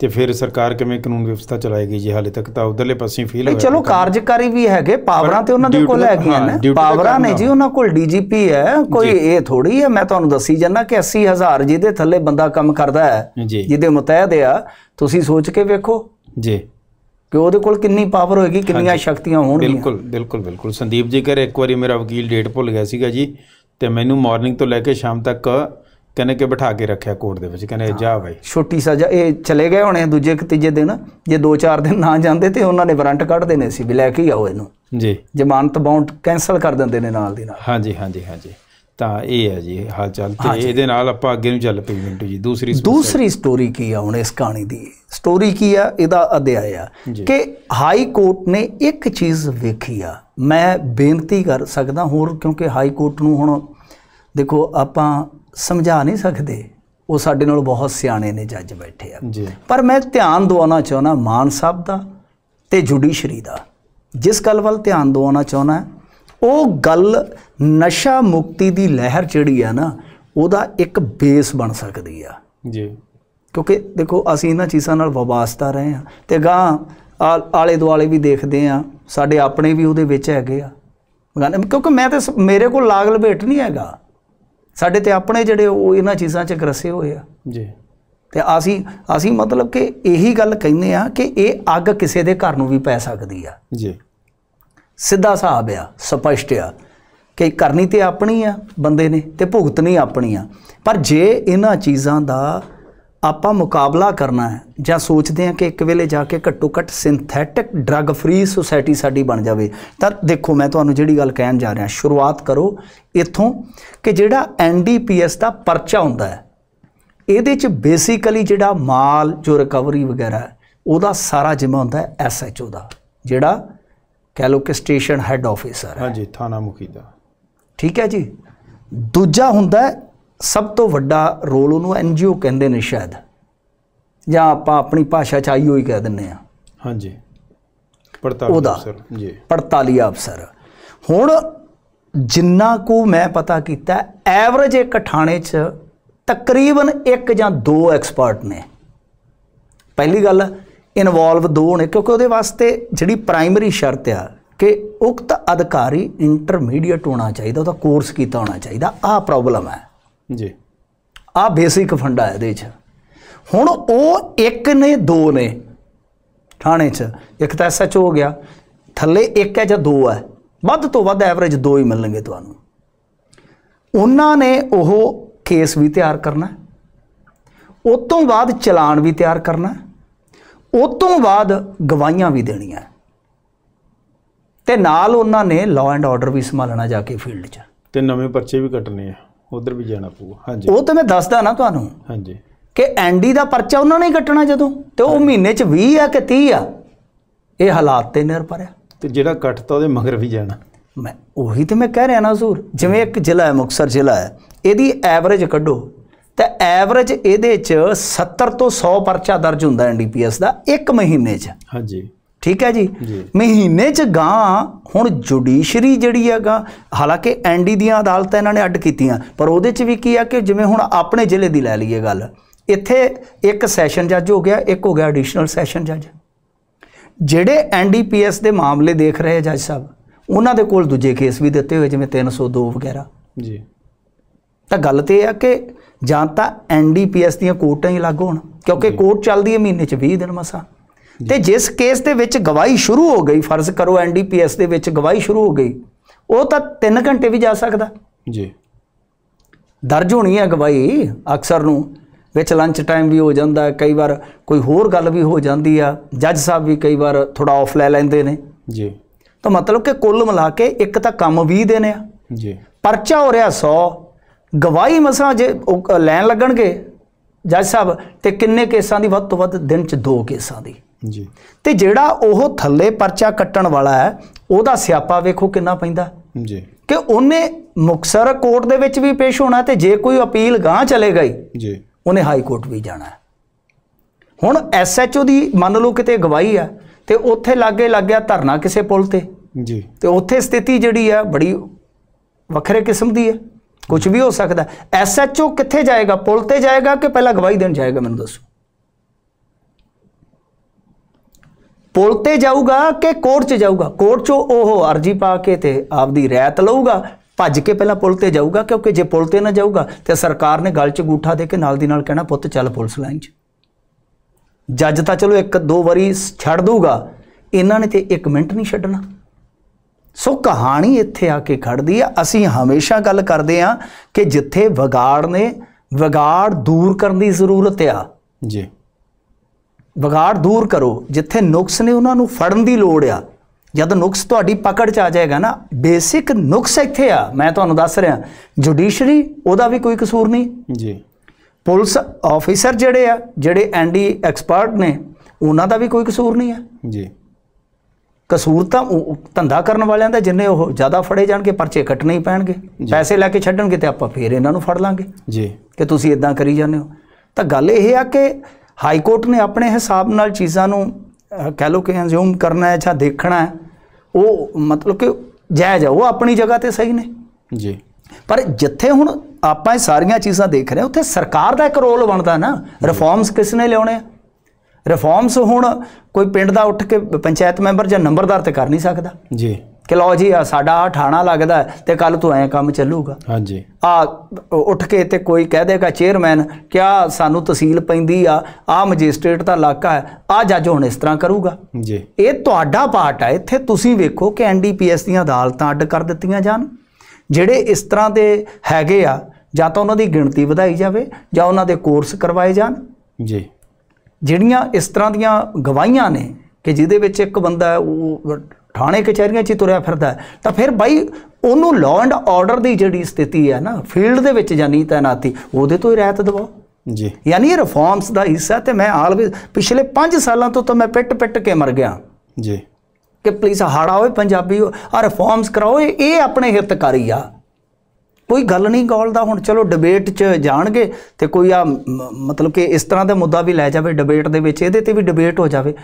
ਤੇ ਫਿਰ ਸਰਕਾਰ ਕਿਵੇਂ ਕਾਨੂੰਨ ਵਿਵਸਥਾ ਚਲਾਏਗੀ ਜੀ ਹਾਲੇ ਤੱਕ ਤਾਂ ਉਧਰਲੇ ਪਾਸੇ ਫੀਲ ਹੋਇਆ ਚਲੋ ਕਾਰਜਕਾਰੀ ਵੀ ਹੈਗੇ ਪਾਵਰਾਂ ਤੇ ਉਹਨਾਂ ਦੇ ਕੋਲ ਹੈਗੀਆਂ ਨੇ ਪਾਵਰਾਂ ਨੇ ਜੀ ਉਹਨਾਂ ਕੋਲ ਡੀਜੀਪੀ ਹੈ ਕੋਈ ਇਹ ਥੋੜੀ ਹੈ ਮੈਂ ਤੁਹਾਨੂੰ ਦੱਸੀ ਜੰਨਾ ਕਿ 80000 ਜਿਹਦੇ ਥੱਲੇ ਬੰਦਾ ਕੰਮ ਕਰਦਾ ਹੈ ਜਿਹਦੇ ਮਤਹਿਦ ਆ ਤੁਸੀਂ ਸੋਚ ਕੇ ਵੇਖੋ ਜੀ ਕਿ ਉਹਦੇ ਕੋਲ ਕਿੰਨੀ ਪਾਵਰ ਹੋਏਗੀ ਕਿੰਨੀਆਂ ਸ਼ਕਤੀਆਂ ਹੋਣਗੀਆਂ ਬਿਲਕੁਲ ਬਿਲਕੁਲ ਬਿਲਕੁਲ ਸੰਦੀਪ ਜੀ ਕਹੇ ਇੱਕ ਵਾਰੀ ਮੇਰਾ ਵਕੀਲ ਡੇਟ ਭੁੱਲ ਗਿਆ ਸੀਗਾ ਜੀ ਤੇ ਮੈਨੂੰ ਮਾਰਨਿੰਗ ਤੋਂ ਲੈ ਕੇ ਸ਼ਾਮ ਤੱਕ ਕਹਿੰਦੇ ਕਿ ਬਿਠਾ ਕੇ ਰੱਖਿਆ ਕੋਰਟ ਦੇ ਵਿੱਚ ਕਹਿੰਦੇ ਜਾ ਬਾਈ ਛੋਟੀ ਸਜ਼ਾ ਇਹ ਚਲੇ ਗਏ ਹੋਣੇ ਦੂਜੇ ਕਿ ਤੀਜੇ ਦਿਨ ਜੇ 2-4 ਦਿਨ ਨਾ ਜਾਂਦੇ ਤੇ ਉਹਨਾਂ ਨੇ ਵਾਰੰਟ ਕੱਢ ਦੇਣੇ ਸੀ ਵੀ ਲੈ ਕੇ ਆਓ ਇਹਨੂੰ ਜੀ ਜ਼ਮਾਨਤ ਬਾਉਂਡ ਕੈਨਸਲ ਕਰ ਦਿੰਦੇ ਨੇ ਨਾਲ ਦੀ ਨਾਲ ਹਾਂਜੀ ਹਾਂਜੀ ਹਾਂਜੀ ਤਾਂ ਇਹ ਹੈ ਜੀ ਹਾਲ ਚਾਲ ਤੇ ਇਹਦੇ ਨਾਲ ਆਪਾਂ ਅੱਗੇ ਨੂੰ ਚੱਲ ਪਈ ਮਿੰਟੂ ਜੀ ਦੂਸਰੀ ਦੂਸਰੀ ਸਟੋਰੀ ਕੀ ਆ ਹੁਣ ਇਸ ਕਹਾਣੀ ਦੀ ਸਟੋਰੀ ਕੀ ਆ ਇਹਦਾ ਅਧਿਆਇ ਆ ਕਿ ਹਾਈ ਕੋਰਟ ਨੇ ਇੱਕ ਚੀਜ਼ ਵੇਖੀ ਆ ਮੈਂ ਬੇਨਤੀ ਕਰ ਸਕਦਾ ਹੋਰ ਕਿਉਂਕਿ ਹਾਈ ਕੋਰਟ ਨੂੰ ਹੁਣ ਦੇਖੋ ਆਪਾਂ ਸਮਝਾ ਨਹੀਂ ਸਕਦੇ ਉਹ ਸਾਡੇ ਨਾਲ ਬਹੁਤ ਸਿਆਣੇ ਨੇ ਜੱਜ ਬੈਠੇ ਆ ਪਰ ਮੈਂ ਧਿਆਨ ਦਿਵਾਉਣਾ ਚਾਹਣਾ ਮਾਨ ਸਾਹਿਬ ਦਾ ਤੇ ਜੁਡੀਸ਼ਰੀ ਦਾ ਜਿਸ ਗੱਲ ਵੱਲ ਧਿਆਨ ਦਿਵਾਉਣਾ ਚਾਹਣਾ ਉਹ ਗੱਲ ਨਸ਼ਾ ਮੁਕਤੀ ਦੀ ਲਹਿਰ ਜਿਹੜੀ ਆ ਨਾ ਉਹਦਾ ਇੱਕ ਬੇਸ ਬਣ ਸਕਦੀ ਆ ਜੀ ਕਿਉਂਕਿ ਦੇਖੋ ਅਸੀਂ ਇਹਨਾਂ ਚੀਜ਼ਾਂ ਨਾਲ ਵਿਵਾਸਤਾ ਰਹੇ ਆ ਤੇ ਗਾਂ ਆਲੇ ਦੁਆਲੇ ਵੀ ਦੇਖਦੇ ਆ ਸਾਡੇ ਆਪਣੇ ਵੀ ਉਹਦੇ ਵਿੱਚ ਹੈਗੇ ਆ ਕਿਉਂਕਿ ਮੈਂ ਤੇ ਮੇਰੇ ਕੋਲ ਲਾਗ ਲਪੇਟ ਨਹੀਂ ਹੈਗਾ ਸਾਡੇ ਤੇ ਆਪਣੇ ਜਿਹੜੇ ਉਹ ਇਹਨਾਂ ਚੀਜ਼ਾਂ 'ਚ ਗਰਸੇ ਹੋਏ ਆ ਜੀ ਤੇ ਅਸੀਂ ਅਸੀਂ ਮਤਲਬ ਕਿ ਇਹੀ ਗੱਲ ਕਹਿੰਦੇ ਆ ਕਿ ਇਹ ਅੱਗ ਕਿਸੇ ਦੇ ਘਰ ਨੂੰ ਵੀ ਪੈ ਸਕਦੀ ਆ ਜੀ ਸਿੱਧਾ ਹਿਸਾਬ ਆ ਸਪਸ਼ਟ ਆ ਕਿ ਕਰਨੀ ਤੇ ਆਪਣੀ ਆ ਬੰਦੇ ਨੇ ਤੇ ਭੁਗਤਨੀ ਆਪਣੀ ਆ ਪਰ ਜੇ ਇਹਨਾਂ ਚੀਜ਼ਾਂ ਦਾ ਆਪਾਂ ਮੁਕਾਬਲਾ ਕਰਨਾ ਹੈ ਜਾਂ ਸੋਚਦੇ ਆ ਕਿ ਇੱਕ ਵੇਲੇ ਜਾ ਕੇ ਘੱਟੋ ਘੱਟ ਸਿੰਥੈਟਿਕ ਡਰੱਗ ਫ੍ਰੀ ਸੋਸਾਇਟੀ ਸਾਡੀ ਬਣ ਜਾਵੇ ਤਾਂ ਦੇਖੋ ਮੈਂ ਤੁਹਾਨੂੰ ਜਿਹੜੀ ਗੱਲ ਕਹਿਣ ਜਾ ਰਿਹਾ ਸ਼ੁਰੂਆਤ ਕਰੋ ਇੱਥੋਂ ਕਿ ਜਿਹੜਾ ਐਨਡੀਪੀਐਸ ਦਾ ਪਰਚਾ ਹੁੰਦਾ ਹੈ ਇਹਦੇ ਚ ਬੇਸਿਕਲੀ ਜਿਹੜਾ ਮਾਲ ਜੋ ਰਿਕਵਰੀ ਵਗੈਰਾ ਉਹਦਾ ਸਾਰਾ ਜਿੰਮਾ ਹੁੰਦਾ ਐਸਐਚਓ ਦਾ ਜਿਹੜਾ ਕਹਿ ਲਓ ਕਿ ਸਟੇਸ਼ਨ ਹੈੱਡ ਆਫੀਸਰ ਹਾਂਜੀ ਥਾਣਾ ਮੁਖੀ ਦਾ ਠੀਕ ਹੈ ਜੀ ਦੂਜਾ ਹੁੰਦਾ ਸਭ ਤੋਂ ਵੱਡਾ ਰੋਲ ਉਹਨੂੰ ਐਨਜੀਓ ਕਹਿੰਦੇ ਨੇ ਸ਼ਾਇਦ ਜਾਂ ਆਪਾਂ ਆਪਣੀ ਭਾਸ਼ਾ ਚ ਆਈਓ ਹੀ ਕਹਿ ਦਿੰਨੇ ਆ ਹਾਂਜੀ ਪੜਤਾਲੀ ਅਫਸਰ ਜੀ ਪੜਤਾਲੀ ਅਫਸਰ ਹੁਣ ਜਿੰਨਾ ਕੋ ਮੈਂ ਪਤਾ ਕੀਤਾ ਐਵਰੇਜ ਇੱਕ ਥਾਣੇ 'ਚ ਤਕਰੀਬਨ ਇੱਕ ਜਾਂ ਦੋ ਐਕਸਪਰਟ ਨੇ ਪਹਿਲੀ ਗੱਲ ਇਨਵੋਲਵ ਦੋ ਨੇ ਕਿਉਂਕਿ ਉਹਦੇ ਵਾਸਤੇ ਜਿਹੜੀ ਪ੍ਰਾਇਮਰੀ ਸ਼ਰਤ ਆ ਕਿ ਉਕਤ ਅਧਿਕਾਰੀ ਇੰਟਰਮੀਡੀਏਟ ਹੋਣਾ ਚਾਹੀਦਾ ਉਹਦਾ ਕੋਰਸ ਕੀਤਾ ਹੋਣਾ ਚਾਹੀਦਾ ਆਹ ਪ੍ਰੋਬਲਮ ਹੈ ਜੀ ਆਹ ਬੇਸਿਕ ਫੰਡਾ ਹੈ ਇਹਦੇ 'ਚ ਹੁਣ ਉਹ ਇੱਕ ਨੇ ਦੋ ਨੇ ਥਾਣੇ 'ਚ ਇੱਕ ਤਾਂ ਐਸਐਚ ਹੋ ਗਿਆ ਥੱਲੇ ਇੱਕ ਹੈ ਜਾਂ ਦੋ ਹੈ ਵੱਧ ਤੋਂ ਵੱਧ ਐਵਰੇਜ ਦੋ ਹੀ ਮਿਲਣਗੇ ਤੁਹਾਨੂੰ ਉਹਨਾਂ ਨੇ ਉਹ ਕੇਸ ਵੀ ਤਿਆਰ ਕਰਨਾ ਉਸ ਤੋਂ ਬਾਅਦ ਚਲਾਨ ਵੀ ਤਿਆਰ ਕਰਨਾ ਉਸ ਤੋਂ ਬਾਅਦ ਗਵਾਹੀਆਂ ਵੀ ਦੇਣੀਆਂ ਤੇ ਨਾਲ ਉਹਨਾਂ ਨੇ ਲਾਅ ਐਂਡ ਆਰਡਰ ਵੀ ਸੰਭਾਲਣਾ ਜਾ ਕੇ ਫੀਲਡ 'ਚ ਤੇ ਨਵੇਂ ਪਰਚੇ ਵੀ ਕੱਟਣੇ ਆ ਉਧਰ ਵੀ ਜਾਣਾ ਪਊਗਾ ਹਾਂਜੀ ਉਹ ਤਾਂ ਮੈਂ ਦੱਸਦਾ ਨਾ ਤੁਹਾਨੂੰ ਹਾਂਜੀ ਕਿ ਐਂਡੀ ਦਾ ਪਰਚਾ ਉਹਨਾਂ ਨੇ ਕੱਟਣਾ ਜਦੋਂ ਤੇ ਉਹ ਮਹੀਨੇ 'ਚ 20 ਆ ਕਿ 30 ਆ ਇਹ ਹਾਲਾਤ ਤੇ ਨਿਰਭਰ ਆ ਤੇ ਜਿਹੜਾ ਕੱਟਤਾ ਉਹਦੇ ਮਗਰ ਵੀ ਜਾਣਾ ਮੈਂ ਉਹੀ ਤੇ ਮੈਂ ਕਹਿ ਰਿਹਾ ਨਾ ਹਜ਼ੂਰ ਜਿਵੇਂ ਇੱਕ ਜ਼ਿਲ੍ਹਾ ਹੈ ਮੁਕਸਰ ਜ਼ਿਲ੍ਹਾ ਹੈ ਇਹਦੀ ਐਵਰੇਜ ਕੱਢੋ ਤਾਂ ਐਵਰੇਜ ਇਹਦੇ ਚ 70 ਤੋਂ 100 ਪਰਚਾ ਦਰਜ ਹੁੰਦਾ ਐਨਡੀਪੀਐਸ ਦਾ ਇੱਕ ਮਹੀਨੇ ਚ ਹਾਂਜੀ ਠੀਕ ਹੈ ਜੀ ਮਹੀਨੇ ਚ ਗਾਂ ਹੁਣ ਜੁਡੀਸ਼ਰੀ ਜਿਹੜੀ ਹੈਗਾ ਹਾਲਾਂਕਿ ਐਨਡੀ ਦੀਆਂ ਅਦਾਲਤਾਂ ਇਹਨਾਂ ਨੇ ਅੱਡ ਕੀਤੀਆਂ ਪਰ ਉਹਦੇ ਚ ਵੀ ਕੀ ਆ ਕਿ ਜਿਵੇਂ ਹੁਣ ਆਪਣੇ ਜ਼ਿਲ੍ਹੇ ਦੀ ਲੈ ਲਈਏ ਗੱਲ ਇੱਥੇ ਇੱਕ ਸੈਸ਼ਨ ਜੱਜ ਹੋ ਗਿਆ ਇੱਕ ਹੋ ਗਿਆ ਐਡੀਸ਼ਨਲ ਸੈਸ਼ਨ ਜੱਜ ਜਿਹੜੇ ਐਨਡੀਪੀਐਸ ਦੇ ਮਾਮਲੇ ਦੇਖ ਰਹੇ ਜੱਜ ਸਾਹਿਬ ਉਹਨਾਂ ਦੇ ਕੋਲ ਦੂਜੇ ਕੇਸ ਵੀ ਦਿੱਤੇ ਹੋਏ ਜਿਵੇਂ 302 ਵਗੈਰਾ ਜੀ ਤਾਂ ਗੱਲ ਤੇ ਇਹ ਆ ਕਿ ਜਾਂ ਤਾਂ ਐਨਡੀਪੀਐਸ ਦੀਆਂ ਕੋਰਟਾਂ ਹੀ ਲਾਗੂ ਹੋਣ ਕਿਉਂਕਿ ਕੋਰਟ ਚੱਲਦੀ ਹੈ ਮਹੀਨੇ 'ਚ 20 ਦਿਨ ਮਸਾ ਤੇ ਜਿਸ ਕੇਸ ਦੇ ਵਿੱਚ ਗਵਾਹੀ ਸ਼ੁਰੂ ਹੋ ਗਈ ਫਰਜ਼ ਕਰੋ ਐਨਡੀਪੀਐਸ ਦੇ ਵਿੱਚ ਗਵਾਹੀ ਸ਼ੁਰੂ ਹੋ ਗਈ ਉਹ ਤਾਂ 3 ਘੰਟੇ ਵੀ ਜਾ ਸਕਦਾ ਜੀ ਦਰਜ ਹੋਣੀ ਹੈ ਗਵਾਹੀ ਅਕਸਰ ਨੂੰ ਵਿੱਚ ਲੰਚ ਟਾਈਮ ਵੀ ਹੋ ਜਾਂਦਾ ਕਈ ਵਾਰ ਕੋਈ ਹੋਰ ਗੱਲ ਵੀ ਹੋ ਜਾਂਦੀ ਆ ਜੱਜ ਸਾਹਿਬ ਵੀ ਕਈ ਵਾਰ ਥੋੜਾ ਆਫ ਲੈ ਲੈਂਦੇ ਨੇ ਜੀ ਤਾਂ ਮਤਲਬ ਕਿ ਕੁੱਲ ਮਿਲਾ ਕੇ ਇੱਕ ਤਾਂ ਕੰਮ 20 ਦਿਨ ਆ ਜੀ ਪਰਚਾ ਹੋ ਰਿਹਾ 100 ਗਵਾਹੀ ਮਸਾਂ ਜੇ ਲੈਣ ਲੱਗਣਗੇ ਜੱਜ ਸਾਹਿਬ ਤੇ ਕਿੰਨੇ ਕੇਸਾਂ ਦੀ ਵੱਧ ਤੋਂ ਵੱਧ ਦਿਨ ਚ ਦੋ ਕੇਸਾਂ ਦੀ ਜੀ ਤੇ ਜਿਹੜਾ ਉਹ ਥੱਲੇ ਪਰਚਾ ਕੱਟਣ ਵਾਲਾ ਹੈ ਉਹਦਾ ਸਿਆਪਾ ਵੇਖੋ ਕਿੰਨਾ ਪੈਂਦਾ ਜੀ ਕਿ ਉਹਨੇ ਮੁਕਸਰ ਕੋਰਟ ਦੇ ਵਿੱਚ ਵੀ ਪੇਸ਼ ਹੋਣਾ ਤੇ ਜੇ ਕੋਈ ਅਪੀਲ ਗਾਂ ਚਲੇ ਗਈ ਜੀ ਉਹਨੇ ਹਾਈ ਕੋਰਟ ਵੀ ਜਾਣਾ ਹੁਣ ਐਸਐਚਓ ਦੀ ਮੰਨ ਲਓ ਕਿਤੇ ਗਵਾਹੀ ਆ ਤੇ ਉੱਥੇ ਲੱਗੇ ਲੱਗਿਆ ਧਰਨਾ ਕਿਸੇ ਪੁਲ ਤੇ ਜੀ ਤੇ ਉੱਥੇ ਸਥਿਤੀ ਜਿਹੜੀ ਆ ਬੜੀ ਵੱਖਰੇ ਕਿਸਮ ਦੀ ਹੈ ਕੁਝ ਵੀ ਹੋ ਸਕਦਾ ਐਸਐਚਓ ਕਿੱਥੇ ਜਾਏਗਾ ਪੁਲ ਤੇ ਜਾਏਗਾ ਕਿ ਪਹਿਲਾਂ ਗਵਾਹੀ ਦੇਣ ਜਾਏਗਾ ਮੈਨੂੰ ਦੱਸੋ ਪੁਲ ਤੇ ਜਾਊਗਾ ਕਿ ਕੋਰਟ 'ਚ ਜਾਊਗਾ ਕੋਰਟ 'ਚ ਉਹ ਅਰਜੀ ਪਾ ਕੇ ਤੇ ਆਪਦੀ ਰਾਇਤ ਲਊਗਾ ਭੱਜ ਕੇ ਪਹਿਲਾਂ ਪੁਲ ਤੇ ਜਾਊਗਾ ਕਿਉਂਕਿ ਜੇ ਪੁਲ ਤੇ ਨਾ ਜਾਊਗਾ ਤੇ ਸਰਕਾਰ ਨੇ ਗੱਲ 'ਚ ਗੂਠਾ ਦੇ ਕੇ ਨਾਲ ਦੀ ਨਾਲ ਕਹਿਣਾ ਪੁੱਤ ਚੱਲ ਪੁਲਿਸ ਲਾਈਨ 'ਚ ਜੱਜ ਤਾਂ ਚਲੋ ਇੱਕ ਦੋ ਵਾਰੀ ਛੱਡ ਦੂਗਾ ਇਹਨਾਂ ਨੇ ਤੇ 1 ਮਿੰਟ ਨਹੀਂ ਛੱਡਣਾ ਸੋ ਕਹਾਣੀ ਇੱਥੇ ਆ ਕੇ ਖੜਦੀ ਆ ਅਸੀਂ ਹਮੇਸ਼ਾ ਗੱਲ ਕਰਦੇ ਆ ਕਿ ਜਿੱਥੇ ਵਿਗਾੜ ਨੇ ਵਿਗਾੜ ਦੂਰ ਕਰਨ ਦੀ ਜ਼ਰੂਰਤ ਆ ਜੀ ਵਿਗਾੜ ਦੂਰ ਕਰੋ ਜਿੱਥੇ ਨੁਕਸ ਨੇ ਉਹਨਾਂ ਨੂੰ ਫੜਨ ਦੀ ਲੋੜ ਆ ਜਦ ਨੁਕਸ ਤੁਹਾਡੀ ਪਕੜ ਚ ਆ ਜਾਏਗਾ ਨਾ ਬੇਸਿਕ ਨੁਕਸ ਇੱਥੇ ਆ ਮੈਂ ਤੁਹਾਨੂੰ ਦੱਸ ਰਿਹਾ ਜੁਡੀਸ਼ਰੀ ਉਹਦਾ ਵੀ ਕੋਈ ਕਸੂਰ ਨਹੀਂ ਜੀ ਪੁਲਿਸ ਆਫੀਸਰ ਜਿਹੜੇ ਆ ਜਿਹੜੇ ਐਂਡੀ ਐਕਸਪਰਟ ਨੇ ਉਹਨਾਂ ਦਾ ਵੀ ਕੋਈ ਕਸੂਰ ਨਹੀਂ ਆ ਜੀ ਕਸੂਰ ਤਾਂ ਧੰਦਾ ਕਰਨ ਵਾਲਿਆਂ ਦਾ ਜਿੰਨੇ ਉਹ ਜ਼ਿਆਦਾ ਫੜੇ ਜਾਣਗੇ ਪਰਚੇ ਕੱਟਣੇ ਹੀ ਪੈਣਗੇ ਪੈਸੇ ਲੈ ਕੇ ਛੱਡਣਗੇ ਤੇ ਆਪਾਂ ਫੇਰ ਇਹਨਾਂ ਨੂੰ ਫੜ ਲਾਂਗੇ ਜੀ ਕਿ ਤੁਸੀਂ ਇਦਾਂ ਕਰੀ ਜਾਂਦੇ ਹੋ ਤਾਂ ਗੱਲ ਇਹ ਆ ਕਿ ਹਾਈ ਕੋਰਟ ਨੇ ਆਪਣੇ ਹਿਸਾਬ ਨਾਲ ਚੀਜ਼ਾਂ ਨੂੰ ਕਹਿ ਲੋ ਕਿ ਅਜ਼ੂਮ ਕਰਨਾ ਹੈ ਜਾਂ ਦੇਖਣਾ ਹੈ ਉਹ ਮਤਲਬ ਕਿ ਜਾਇਜ਼ ਆ ਉਹ ਆਪਣੀ ਜਗ੍ਹਾ ਤੇ ਸਹੀ ਨੇ ਜੀ ਪਰ ਜਿੱਥੇ ਹੁਣ ਆਪਾਂ ਇਹ ਸਾਰੀਆਂ ਚੀਜ਼ਾਂ ਦੇਖ ਰਹੇ ਹਾਂ ਉੱਥੇ ਸਰਕਾਰ ਦਾ ਇੱਕ ਰੋਲ ਬਣਦਾ ਨਾ ਰਿਫਾਰਮਸ ਕਿਸ ਨੇ ਲਿਆਉਣੇ ਆ ਰਿਫਾਰਮਸ ਹੁਣ ਕੋਈ ਪਿੰਡ ਦਾ ਉੱਠ ਕੇ ਪੰਚਾਇਤ ਮੈਂਬਰ ਜਾਂ ਨੰਬਰਦਾਰ ਤੇ ਕਰ ਨਹੀਂ ਸਕਦਾ ਜੀ ਕਿ ਲਓ ਜੀ ਆ ਸਾਡਾ ਆ ਠਾਣਾ ਲੱਗਦਾ ਤੇ ਕੱਲ ਤੋਂ ਐ ਕੰਮ ਚੱਲੂਗਾ ਹਾਂਜੀ ਆ ਉੱਠ ਕੇ ਤੇ ਕੋਈ ਕਹਿ ਦੇਗਾ ਚੇਅਰਮੈਨ ਕਿ ਆ ਸਾਨੂੰ ਤਹਿਸੀਲ ਪੈਂਦੀ ਆ ਆ ਮੈਜਿਸਟ੍ਰੇਟ ਦਾ ਇਲਾਕਾ ਹੈ ਆ ਜੱਜ ਹੁਣ ਇਸ ਤਰ੍ਹਾਂ ਕਰੂਗਾ ਜੀ ਇਹ ਤੁਹਾਡਾ ਪਾਰਟ ਆ ਇੱਥੇ ਤੁਸੀਂ ਵੇਖੋ ਕਿ ਐਨਡੀਪੀਐਸ ਦੀਆਂ ਅਦਾਲਤਾਂ ਅੱਡ ਕਰ ਦਿੱਤੀਆਂ ਜਾਣ ਜਿਹੜੇ ਇਸ ਤਰ੍ਹਾਂ ਦੇ ਹੈਗੇ ਆ ਜਾਂ ਤਾਂ ਉਹਨਾਂ ਦੀ ਗਿਣਤੀ ਵਧਾਈ ਜਾਵੇ ਜਾਂ ਉਹਨਾਂ ਦੇ ਕੋਰਸ ਕਰਵਾਏ ਜਾਣ ਜੀ ਜਿਹੜੀਆਂ ਇਸ ਤਰ੍ਹਾਂ ਦੀਆਂ ਗਵਾਹੀਆਂ ਨੇ ਕਿ ਜਿਹਦੇ ਵਿੱਚ ਇੱਕ ਬੰਦਾ ਉਹ ਥਾਣੇ ਕਚਹਿਰੀਆਂ 'ਚ ਤੁਰਿਆ ਫਿਰਦਾ ਤਾਂ ਫਿਰ ਬਾਈ ਉਹਨੂੰ ਲਾਅ ਐਂਡ ਆਰਡਰ ਦੀ ਜਿਹੜੀ ਸਥਿਤੀ ਹੈ ਨਾ ਫੀਲਡ ਦੇ ਵਿੱਚ ਜਾਨੀ ਤਾਇਨਾਤੀ ਉਹਦੇ ਤੋਂ ਹੀ ਰਹਿਤ ਦਿਵਾਓ ਜੀ ਯਾਨੀ ਇਹ ਰਿਫਾਰਮਸ ਦਾ ਹਿੱਸਾ ਤੇ ਮੈਂ ਆਲਵੇ ਪਿਛਲੇ 5 ਸਾਲਾਂ ਤੋਂ ਤਾਂ ਮੈਂ ਪਿੱਟ ਪਿੱਟ ਕੇ ਮਰ ਗਿਆ ਜੀ ਕਿ ਪਲੀਜ਼ ਹਾੜਾ ਹੋਏ ਪੰਜਾਬੀ ਆ ਰਿਫਾਰਮਸ ਕਰਾਓ ਇਹ ਆਪਣੇ ਹਿੱਤਕਾਰੀ ਆ ਕੋਈ ਗੱਲ ਨਹੀਂ ਗੋਲ ਦਾ ਹੁਣ ਚਲੋ ਡਿਬੇਟ 'ਚ ਜਾਣਗੇ ਤੇ ਕੋਈ ਆ ਮਤਲਬ ਕਿ ਇਸ ਤਰ੍ਹਾਂ ਦਾ ਮੁੱਦਾ ਵੀ ਲੈ ਜਾਵੇ ਡਿਬੇਟ ਦੇ ਵਿੱਚ ਇਹਦੇ ਤੇ ਵੀ ਡਿਬੇਟ ਹੋ ਜਾਵੇ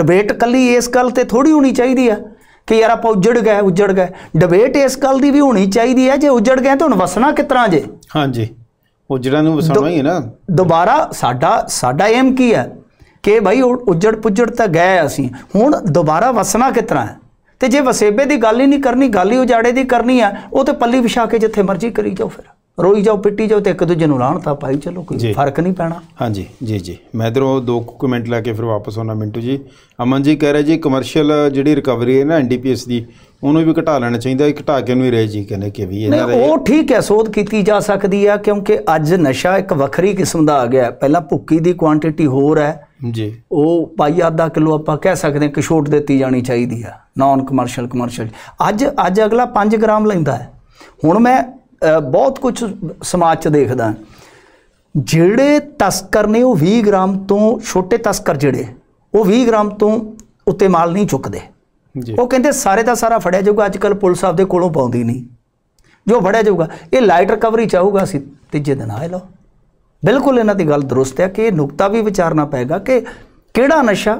ਡਿਬੇਟ ਕੱਲੀ ਇਸ ਗੱਲ ਤੇ ਥੋੜੀ ਹੋਣੀ ਚਾਹੀਦੀ ਆ ਕਿ ਯਾਰ ਆਪਾਂ ਉੱਜੜ ਗਏ ਉੱਜੜ ਗਏ ਡਿਬੇਟ ਇਸ ਗੱਲ ਦੀ ਵੀ ਹੋਣੀ ਚਾਹੀਦੀ ਆ ਜੇ ਉੱਜੜ ਗਏ ਤਾਂ ਹੁਣ ਵਸਣਾ ਤਰ੍ਹਾਂ ਜੇ ਹਾਂਜੀ ਉਜੜਾਂ ਨੂੰ ਵਸਣਾ ਹੀ ਹੈ ਨਾ ਦੁਬਾਰਾ ਸਾਡਾ ਸਾਡਾ ਏਮ ਕੀ ਹੈ ਕਿ ਭਾਈ ਉੱਜੜ ਪੁੱਜੜ ਤਾਂ ਗਏ ਅਸੀਂ ਹੁਣ ਦੁਬਾਰਾ ਵਸਣਾ ਕਿਤਨਾ ਹੈ ਤੇ ਜੇ ਵਸੇਬੇ ਦੀ ਗੱਲ ਹੀ ਨਹੀਂ ਕਰਨੀ ਗੱਲ ਹੀ ਉਜਾੜੇ ਦੀ ਕਰਨੀ ਆ ਉਹ ਤੇ ਪੱਲੀ ਵਿਛਾ ਕੇ ਜਿੱਥੇ ਮਰਜ਼ੀ ਕਰੀ ਜਾਓ ਫਿਰ ਰੋਈ ਜਾਓ ਪਿੱਟੀ ਜਾਓ ਤੇ ਇੱਕ ਦੂਜੇ ਨੂੰ ਲਾਣ ਤਾਂ ਪਾਈ ਚਲੋ ਕੋਈ ਫਰਕ ਨਹੀਂ ਪੈਣਾ ਹਾਂਜੀ ਜੀ ਜੀ ਮੈਂ ਇਧਰੋਂ ਦੋ ਕਮੈਂਟ ਲਾ ਕੇ ਫਿਰ ਵਾਪਸ ਆਉਣਾ ਮਿੰਟੂ ਜੀ ਅਮਨ ਜੀ ਕਹਿ ਰਹੇ ਜੀ ਕਮਰਸ਼ੀਅਲ ਜਿਹੜੀ ਰਿਕਵਰੀ ਹੈ ਨਾ ਐਨਡੀਪੀਐਸ ਦੀ ਉਹਨੂੰ ਵੀ ਘਟਾ ਲੈਣਾ ਚਾਹੀਦਾ ਇੱਕ ਘਟਾ ਕੇ ਨੂੰ ਹੀ ਰਹਿ ਜੀ ਕਹਿੰਦੇ ਕਿ ਵੀ ਇਹਨਾਂ ਉਹ ਠੀਕ ਹੈ ਸੋਧ ਕੀਤੀ ਜਾ ਸਕਦੀ ਆ ਕਿਉਂਕਿ ਅੱਜ ਨਸ਼ਾ ਇੱਕ ਵੱਖਰੀ ਕਿਸਮ ਦਾ ਆ ਗਿਆ ਪਹਿਲਾਂ ਭੁੱਕੀ ਦੀ ਕੁਆਂਟੀਟੀ ਹੋਰ ਹੈ ਜੀ ਉਹ ਪਾਈ ਆਧਾ ਕਿਲੋ ਆਪਾਂ ਕਹਿ ਸਕਦੇ ਕਿ ਛੋਟ ਦਿੱਤੀ ਜਾਣੀ ਚਾਹੀਦੀ ਆ ਨਾਨ ਕਮਰਸ਼ੀਅਲ ਕਮਰਸ਼ੀਅਲ ਅੱਜ ਅੱਜ ਅਗਲਾ 5 ਗ੍ਰਾਮ ਲੈਂਦਾ ਹੈ ਹੁਣ ਮੈਂ ਬਹੁਤ ਕੁਝ ਸਮਾਜ 'ਚ ਦੇਖਦਾ ਜਿਹੜੇ ਤਸਕਰ ਨੇ ਉਹ 20 ਗ੍ਰਾਮ ਤੋਂ ਛੋਟੇ ਤਸਕਰ ਜਿਹੜੇ ਉਹ 20 ਗ੍ਰਾਮ ਤੋਂ ਉੱਤੇ ਮਾਲ ਨਹੀਂ ਚੁੱਕਦੇ ਉਹ ਕਹਿੰਦੇ ਸਾਰੇ ਦਾ ਸਾਰਾ ਫੜਿਆ ਜਾਊਗਾ ਅੱਜ ਕੱਲ ਪੁਲਿਸ ਆਪਦੇ ਕੋਲੋਂ ਪਾਉਂਦੀ ਨਹੀਂ ਜੋ ਫੜਿਆ ਜਾਊਗਾ ਇਹ ਲਾਈਟ ਰਿਕਵਰੀ ਚਾਹੂਗਾ ਸੀ ਤੀਜੇ ਦਿਨ ਆਏ ਲੋ ਬਿਲਕੁਲ ਇਹਨਾਂ ਦੀ ਗੱਲ ਦਰੁਸਤ ਹੈ ਕਿ ਇਹ ਨੁਕਤਾ ਵੀ ਵਿਚਾਰਨਾ ਪਏਗਾ ਕਿ ਕਿਹੜਾ ਨਸ਼ਾ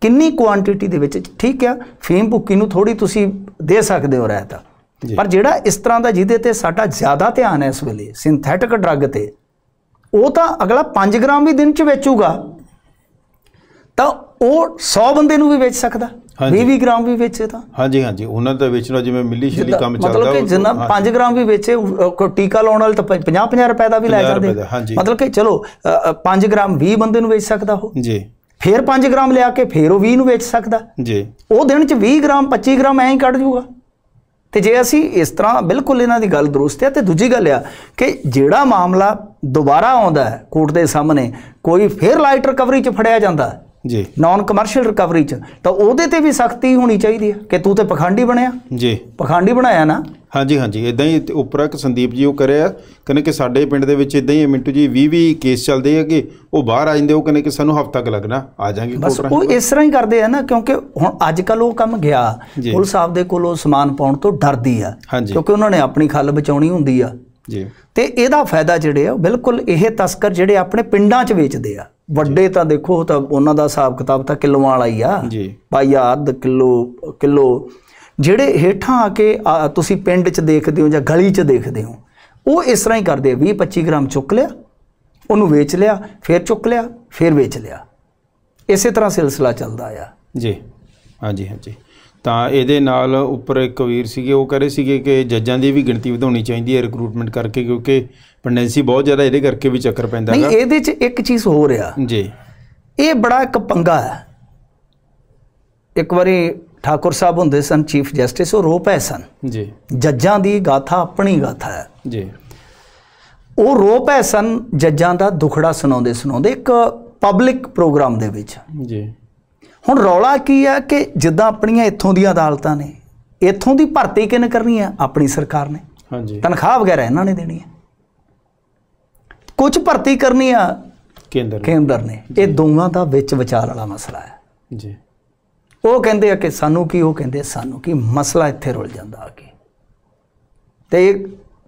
ਕਿੰਨੀ ਕੁਆਂਟੀਟੀ ਦੇ ਵਿੱਚ ਠੀਕ ਆ ਫੇਮ ਭੁੱਕੀ ਨੂੰ ਥੋੜੀ ਤੁਸੀਂ ਦੇ ਸਕਦੇ ਹੋ ਰਹਿਤਾ ਪਰ ਜਿਹੜਾ ਇਸ ਤਰ੍ਹਾਂ ਦਾ ਜਿਹਦੇ ਤੇ ਸਾਡਾ ਜ਼ਿਆਦਾ ਧਿਆਨ ਹੈ ਇਸ ਵੇਲੇ ਸਿੰਥੈਟਿਕ ਡਰੱਗ ਤੇ ਉਹ ਤਾਂ ਅਗਲਾ 5 ਗ੍ਰਾਮ ਵੀ ਦਿਨ ਚ ਵੇਚੂਗਾ ਤਾਂ ਉਹ 100 ਬੰਦੇ ਨੂੰ ਵੀ ਵੇਚ ਸਕਦਾ 20 20 ਗ੍ਰਾਮ ਵੀ ਵੇਚੇ ਤਾਂ ਹਾਂਜੀ ਹਾਂਜੀ ਉਹਨਾਂ ਦਾ ਵੇਚਣਾ ਜਿਵੇਂ ਮਿੱਲੀ ਛਿੱਲੀ ਕੰਮ ਚੱਲਦਾ ਮਤਲਬ ਕਿ ਜਿੰਨਾ 5 ਗ੍ਰਾਮ ਵੀ ਵੇਚੇ ਟੀਕਾ ਲਾਉਣ ਵਾਲੇ ਤਾਂ 50 50 ਰੁਪਏ ਦਾ ਵੀ ਲੈ ਜਾਂਦੇ ਮਤਲਬ ਕਿ ਚਲੋ 5 ਗ੍ਰਾਮ 20 ਬੰਦੇ ਨੂੰ ਵੇਚ ਸਕਦਾ ਉਹ ਜੀ ਫੇਰ 5 ਗ੍ਰਾਮ ਲਿਆ ਕੇ ਫੇਰ ਉਹ 20 ਨੂੰ ਵੇਚ ਸਕਦਾ ਜੀ ਉਹ ਦਿਨ ਚ 20 ਗ੍ਰਾਮ 25 ਗ੍ਰਾਮ ਐਂ ਹੀ ਕੱਢ ਜੂਗਾ ਤੇ ਜੇ ਅਸੀਂ ਇਸ ਤਰ੍ਹਾਂ ਬਿਲਕੁਲ ਇਹਨਾਂ ਦੀ ਗੱਲ ਦਰੁਸਤ ਹੈ ਤੇ ਦੂਜੀ ਗੱਲ ਆ ਕਿ ਜਿਹੜਾ ਮਾਮਲਾ ਦੁਬਾਰਾ ਆਉਂਦਾ ਹੈ ਕੋਰਟ ਦੇ ਸਾਹਮਣੇ ਕੋਈ ਫੇਰ ਲਾਈਟ ਰਿਕਵਰੀ ਚ ਫੜਿਆ ਜਾਂਦਾ ਹੈ ਜੀ ਨਾਨ ਕਮਰਸ਼ੀਅਲ ਰਿਕਵਰੀ ਚ ਤਾਂ ਉਹਦੇ ਤੇ ਵੀ ਸਖਤੀ ਹੋਣੀ ਚਾਹੀਦੀ ਹੈ ਕਿ ਤੂੰ ਤੇ ਪਖੰਡੀ ਬਣਿਆ ਜੀ ਪਖੰਡੀ ਬਣਾਇਆ ਨਾ ਹਾਂਜੀ ਹਾਂਜੀ ਇਦਾਂ ਹੀ ਉੱਪਰ ਇੱਕ ਸੰਦੀਪ ਜੀ ਉਹ ਕਰਿਆ ਕਹਿੰਦੇ ਕਿ ਸਾਡੇ ਪਿੰਡ ਦੇ ਵਿੱਚ ਇਦਾਂ ਹੀ ਮਿੰਟੂ ਜੀ 20 20 ਕੇਸ ਚੱਲਦੇ ਹੈਗੇ ਉਹ ਬਾਹਰ ਆ ਜਾਂਦੇ ਉਹ ਕਹਿੰਦੇ ਕਿ ਸਾਨੂੰ ਹਫਤਾ ਕੁ ਲੱਗਣਾ ਆ ਜਾਾਂਗੇ ਬਸ ਉਹ ਇਸ ਤਰ੍ਹਾਂ ਹੀ ਕਰਦੇ ਆ ਨਾ ਕਿਉਂਕਿ ਹੁਣ ਅੱਜ ਕੱਲ ਉਹ ਕੰਮ ਗਿਆ ਪੁਲਿਸ ਆਪ ਦੇ ਕੋਲ ਉਹ ਸਮਾਨ ਪਾਉਣ ਤੋਂ ਡਰਦੀ ਆ ਕਿਉਂਕਿ ਉਹਨਾਂ ਨੇ ਆਪਣੀ ਖੱਲ ਬਚਾਉਣੀ ਹੁੰਦੀ ਆ ਜੀ ਤੇ ਇਹਦਾ ਫਾਇਦਾ ਜਿਹੜੇ ਆ ਬਿਲਕੁਲ ਇਹ ਤਸਕਰ ਜਿਹੜੇ ਆਪਣੇ ਪਿੰਡਾਂ 'ਚ ਵੇਚਦੇ ਆ ਵੱਡੇ ਤਾਂ ਦੇਖੋ ਤਾਂ ਉਹਨਾਂ ਦਾ ਹਿਸਾਬ ਕਿਤਾਬ ਤਾਂ ਕਿਲੋ ਵਾਲਾ ਹੀ ਆ ਜੀ ਭਾਈ ਅੱਧ ਕਿਲੋ ਕਿਲੋ ਜਿਹੜੇ ਹੇਠਾਂ ਆ ਕੇ ਤੁਸੀਂ ਪਿੰਡ 'ਚ ਦੇਖਦੇ ਹੋ ਜਾਂ ਗਲੀ 'ਚ ਦੇਖਦੇ ਹੋ ਉਹ ਇਸ ਤਰ੍ਹਾਂ ਹੀ ਕਰਦੇ ਆ 20 25 ਗ੍ਰਾਮ ਚੁੱਕ ਲਿਆ ਉਹਨੂੰ ਵੇਚ ਲਿਆ ਫਿਰ ਚੁੱਕ ਲਿਆ ਫਿਰ ਵੇਚ ਲਿਆ ਇਸੇ ਤਰ੍ਹਾਂ ਸਿਲਸਿਲਾ ਚੱਲਦਾ ਆ ਜੀ ਹਾਂਜੀ ਹਾਂਜੀ ਤਾਂ ਇਹਦੇ ਨਾਲ ਉੱਪਰ ਇੱਕ ਵੀਰ ਸੀਗੇ ਉਹ ਕਹਰੇ ਸੀਗੇ ਕਿ ਜੱਜਾਂ ਦੀ ਵੀ ਗਿਣਤੀ ਵਧਾਉਣੀ ਚਾਹੀਦੀ ਹੈ ਰਿਕਰੂਟਮੈਂਟ ਕਰਕੇ ਕਿਉਂਕਿ ਪੰਡੈਂਸੀ ਬਹੁਤ ਜ਼ਿਆਦਾ ਇਹਦੇ ਕਰਕੇ ਵੀ ਚੱਕਰ ਪੈਂਦਾ ਹੈ ਨਹੀਂ ਇਹਦੇ 'ਚ ਇੱਕ ਚੀਜ਼ ਹੋ ਰਿਹਾ ਜੀ ਇਹ ਬੜਾ ਇੱਕ ਪੰਗਾ ਹੈ ਇੱਕ ਵਾਰੀ ਠਾਕੁਰ ਸਾਹਿਬ ਹੁੰਦੇ ਸਨ ਚੀਫ ਜਸਟਿਸ ਉਹ ਰੋ ਪਏ ਸਨ ਜੀ ਜੱਜਾਂ ਦੀ ਗਾਥਾ ਆਪਣੀ ਗਾਥਾ ਹੈ ਜੀ ਉਹ ਰੋ ਪਏ ਸਨ ਜੱਜਾਂ ਦਾ ਦੁਖੜਾ ਸੁਣਾਉਂਦੇ ਸੁਣਾਉਂਦੇ ਇੱਕ ਪਬਲਿਕ ਪ੍ਰੋਗਰਾਮ ਦੇ ਵਿੱਚ ਜੀ ਹੁਣ ਰੌਲਾ ਕੀ ਆ ਕਿ ਜਿੱਦਾਂ ਆਪਣੀਆਂ ਇੱਥੋਂ ਦੀਆਂ ਅਦਾਲਤਾਂ ਨੇ ਇੱਥੋਂ ਦੀ ਭਰਤੀ ਕਿਨ ਕਰਨੀ ਆ ਆਪਣੀ ਸਰਕਾਰ ਨੇ ਹਾਂਜੀ ਤਨਖਾਹ ਵਗੈਰਾ ਇਹਨਾਂ ਨੇ ਦੇਣੀ ਆ ਕੁਝ ਭਰਤੀ ਕਰਨੀ ਆ ਕੇਂਦਰ ਕੇਂਦਰ ਨੇ ਇਹ ਦੋਵਾਂ ਦਾ ਵਿੱਚ ਵਿਚਾਰ ਵਾਲਾ ਮਸਲਾ ਹੈ ਜੀ ਉਹ ਕਹਿੰਦੇ ਆ ਕਿ ਸਾਨੂੰ ਕੀ ਉਹ ਕਹਿੰਦੇ ਸਾਨੂੰ ਕੀ ਮਸਲਾ ਇੱਥੇ ਰੁਲ ਜਾਂਦਾ ਆ ਕੇ ਤੇ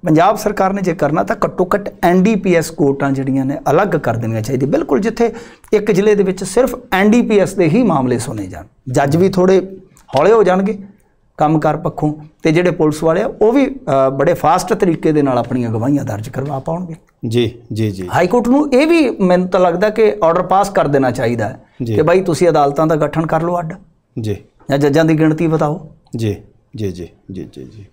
ਪੰਜਾਬ ਸਰਕਾਰ ਨੇ ਜੇ ਕਰਨਾ ਤਾਂ ਘੱਟੋ ਘੱਟ ਐਨਡੀਪੀਐਸ ਕੋਰਟਾਂ ਜਿਹੜੀਆਂ ਨੇ ਅਲੱਗ ਕਰ ਦੇਣੀਆਂ ਚਾਹੀਦੀ ਬਿਲਕੁਲ ਜਿੱਥੇ ਇੱਕ ਜ਼ਿਲ੍ਹੇ ਦੇ ਵਿੱਚ ਸਿਰਫ ਐਨਡੀਪੀਐਸ ਦੇ ਹੀ ਮਾਮਲੇ ਸੁਣੇ ਜਾਣ ਜੱਜ ਵੀ ਥੋੜੇ ਹੌਲੇ ਹੋ ਜਾਣਗੇ ਕੰਮਕਾਰ ਪੱਖੋਂ ਤੇ ਜਿਹੜੇ ਪੁਲਿਸ ਵਾਲੇ ਆ ਉਹ ਵੀ ਬੜੇ ਫਾਸਟ ਤਰੀਕੇ ਦੇ ਨਾਲ ਆਪਣੀਆਂ ਗਵਾਹੀਆਂ ਦਰਜ ਕਰਵਾ ਪਾਉਣਗੇ ਜੀ ਜੀ ਜੀ ਹਾਈ ਕੋਰਟ ਨੂੰ ਇਹ ਵੀ ਮੈਨੂੰ ਤਾਂ ਲੱਗਦਾ ਕਿ ਆਰਡਰ ਪਾਸ ਕਰ ਦੇਣਾ ਚਾਹੀਦਾ ਹੈ ਕਿ ਭਾਈ ਤੁਸੀਂ ਅਦਾਲਤਾਂ ਦਾ ਗਠਨ ਕਰ ਲਓ ਅੱਡ ਜੀ ਜਾਂ ਜੱਜਾਂ ਦੀ ਗਿਣਤੀ ਬਤਾਓ ਜੀ ਜੀ ਜੀ ਜੀ ਜੀ ਜੀ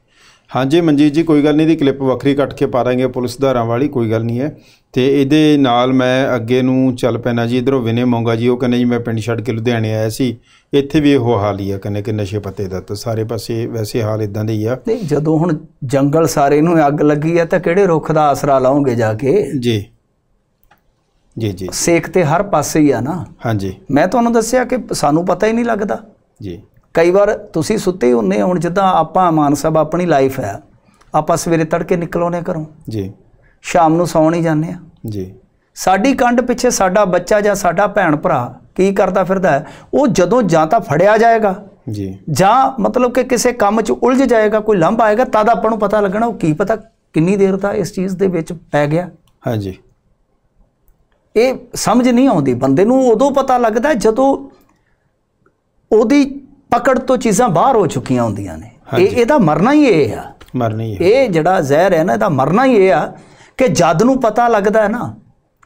ਹਾਂਜੀ ਮਨਜੀਤ ਜੀ ਕੋਈ ਗੱਲ ਨਹੀਂ ਦੀ ਕਲਿੱਪ ਵੱਖਰੀ ਕੱਟ ਕੇ ਪਾ ਰਾਂਗੇ ਪੁਲਿਸ ਧਾਰਾਂ ਵਾਲੀ ਕੋਈ ਗੱਲ ਨਹੀਂ ਹੈ ਤੇ ਇਹਦੇ ਨਾਲ ਮੈਂ ਅੱਗੇ ਨੂੰ ਚੱਲ ਪੈਣਾ ਜੀ ਇਧਰੋਂ ਵਿਨੇ ਮੌਂਗਾ ਜੀ ਉਹ ਕਹਿੰਦੇ ਜੀ ਮੈਂ ਪਿੰਡ ਛੱਡ ਕੇ ਲੁਧਿਆਣੇ ਆਇਆ ਸੀ ਇੱਥੇ ਵੀ ਇਹੋ ਹਾਲ ਹੀ ਆ ਕਹਿੰਦੇ ਕਿ ਨਸ਼ੇ ਪੱਤੇ ਦਾ ਤਾਂ ਸਾਰੇ ਪਾਸੇ ਵੈਸੇ ਹਾਲ ਇਦਾਂ ਦੇ ਹੀ ਆ ਨਹੀਂ ਜਦੋਂ ਹੁਣ ਜੰਗਲ ਸਾਰੇ ਨੂੰ ਅੱਗ ਲੱਗੀ ਆ ਤਾਂ ਕਿਹੜੇ ਰੁੱਖ ਦਾ ਆਸਰਾ ਲਾਉਂਗੇ ਜਾ ਕੇ ਜੀ ਜੀ ਜੀ ਸੇਕ ਤੇ ਹਰ ਪਾਸੇ ਹੀ ਆ ਨਾ ਹਾਂਜੀ ਮੈਂ ਤੁਹਾਨੂੰ ਦੱਸਿਆ ਕਿ ਸਾਨੂੰ ਪਤਾ ਹੀ ਨਹੀਂ ਲੱਗਦਾ ਜੀ ਕਈ ਵਾਰ ਤੁਸੀਂ ਸੁੱਤੇ ਹੁੰਨੇ ਹੁਣ ਜਿੱਦਾਂ ਆਪਾਂ ਮਾਨ ਸਾਹਿਬ ਆਪਣੀ ਲਾਈਫ ਹੈ ਆਪਾਂ ਸਵੇਰੇ ਤੜਕੇ ਨਿਕਲੋਨੇ ਕਰੋਂ ਜੀ ਸ਼ਾਮ ਨੂੰ ਸੌਣ ਹੀ ਜਾਂਦੇ ਆ ਜੀ ਸਾਡੀ ਕੰਡ ਪਿੱਛੇ ਸਾਡਾ ਬੱਚਾ ਜਾਂ ਸਾਡਾ ਭੈਣ ਭਰਾ ਕੀ ਕਰਦਾ ਫਿਰਦਾ ਹੈ ਉਹ ਜਦੋਂ ਜਾਂ ਤਾਂ ਫੜਿਆ ਜਾਏਗਾ ਜੀ ਜਾਂ ਮਤਲਬ ਕਿ ਕਿਸੇ ਕੰਮ 'ਚ ਉਲਝ ਜਾਏਗਾ ਕੋਈ ਲੰਬ ਆਏਗਾ ਤਦ ਆਪਾਂ ਨੂੰ ਪਤਾ ਲੱਗਣਾ ਉਹ ਕੀ ਪਤਾ ਕਿੰਨੀ ਦੇਰ ਦਾ ਇਸ ਚੀਜ਼ ਦੇ ਵਿੱਚ ਪੈ ਗਿਆ ਹਾਂਜੀ ਇਹ ਸਮਝ ਨਹੀਂ ਆਉਂਦੀ ਬੰਦੇ ਨੂੰ ਉਦੋਂ ਪਤਾ ਲੱਗਦਾ ਜਦੋਂ ਉਹਦੀ ਪਕੜ ਤੋਂ ਚੀਜ਼ਾਂ ਬਾਹਰ ਹੋ ਚੁੱਕੀਆਂ ਹੁੰਦੀਆਂ ਨੇ ਇਹ ਇਹਦਾ ਮਰਨਾ ਹੀ ਇਹ ਆ ਮਰਨਾ ਹੀ ਇਹ ਜਿਹੜਾ ਜ਼ਹਿਰ ਹੈ ਨਾ ਇਹਦਾ ਮਰਨਾ ਹੀ ਇਹ ਆ ਕਿ ਜਦ ਨੂੰ ਪਤਾ ਲੱਗਦਾ ਹੈ ਨਾ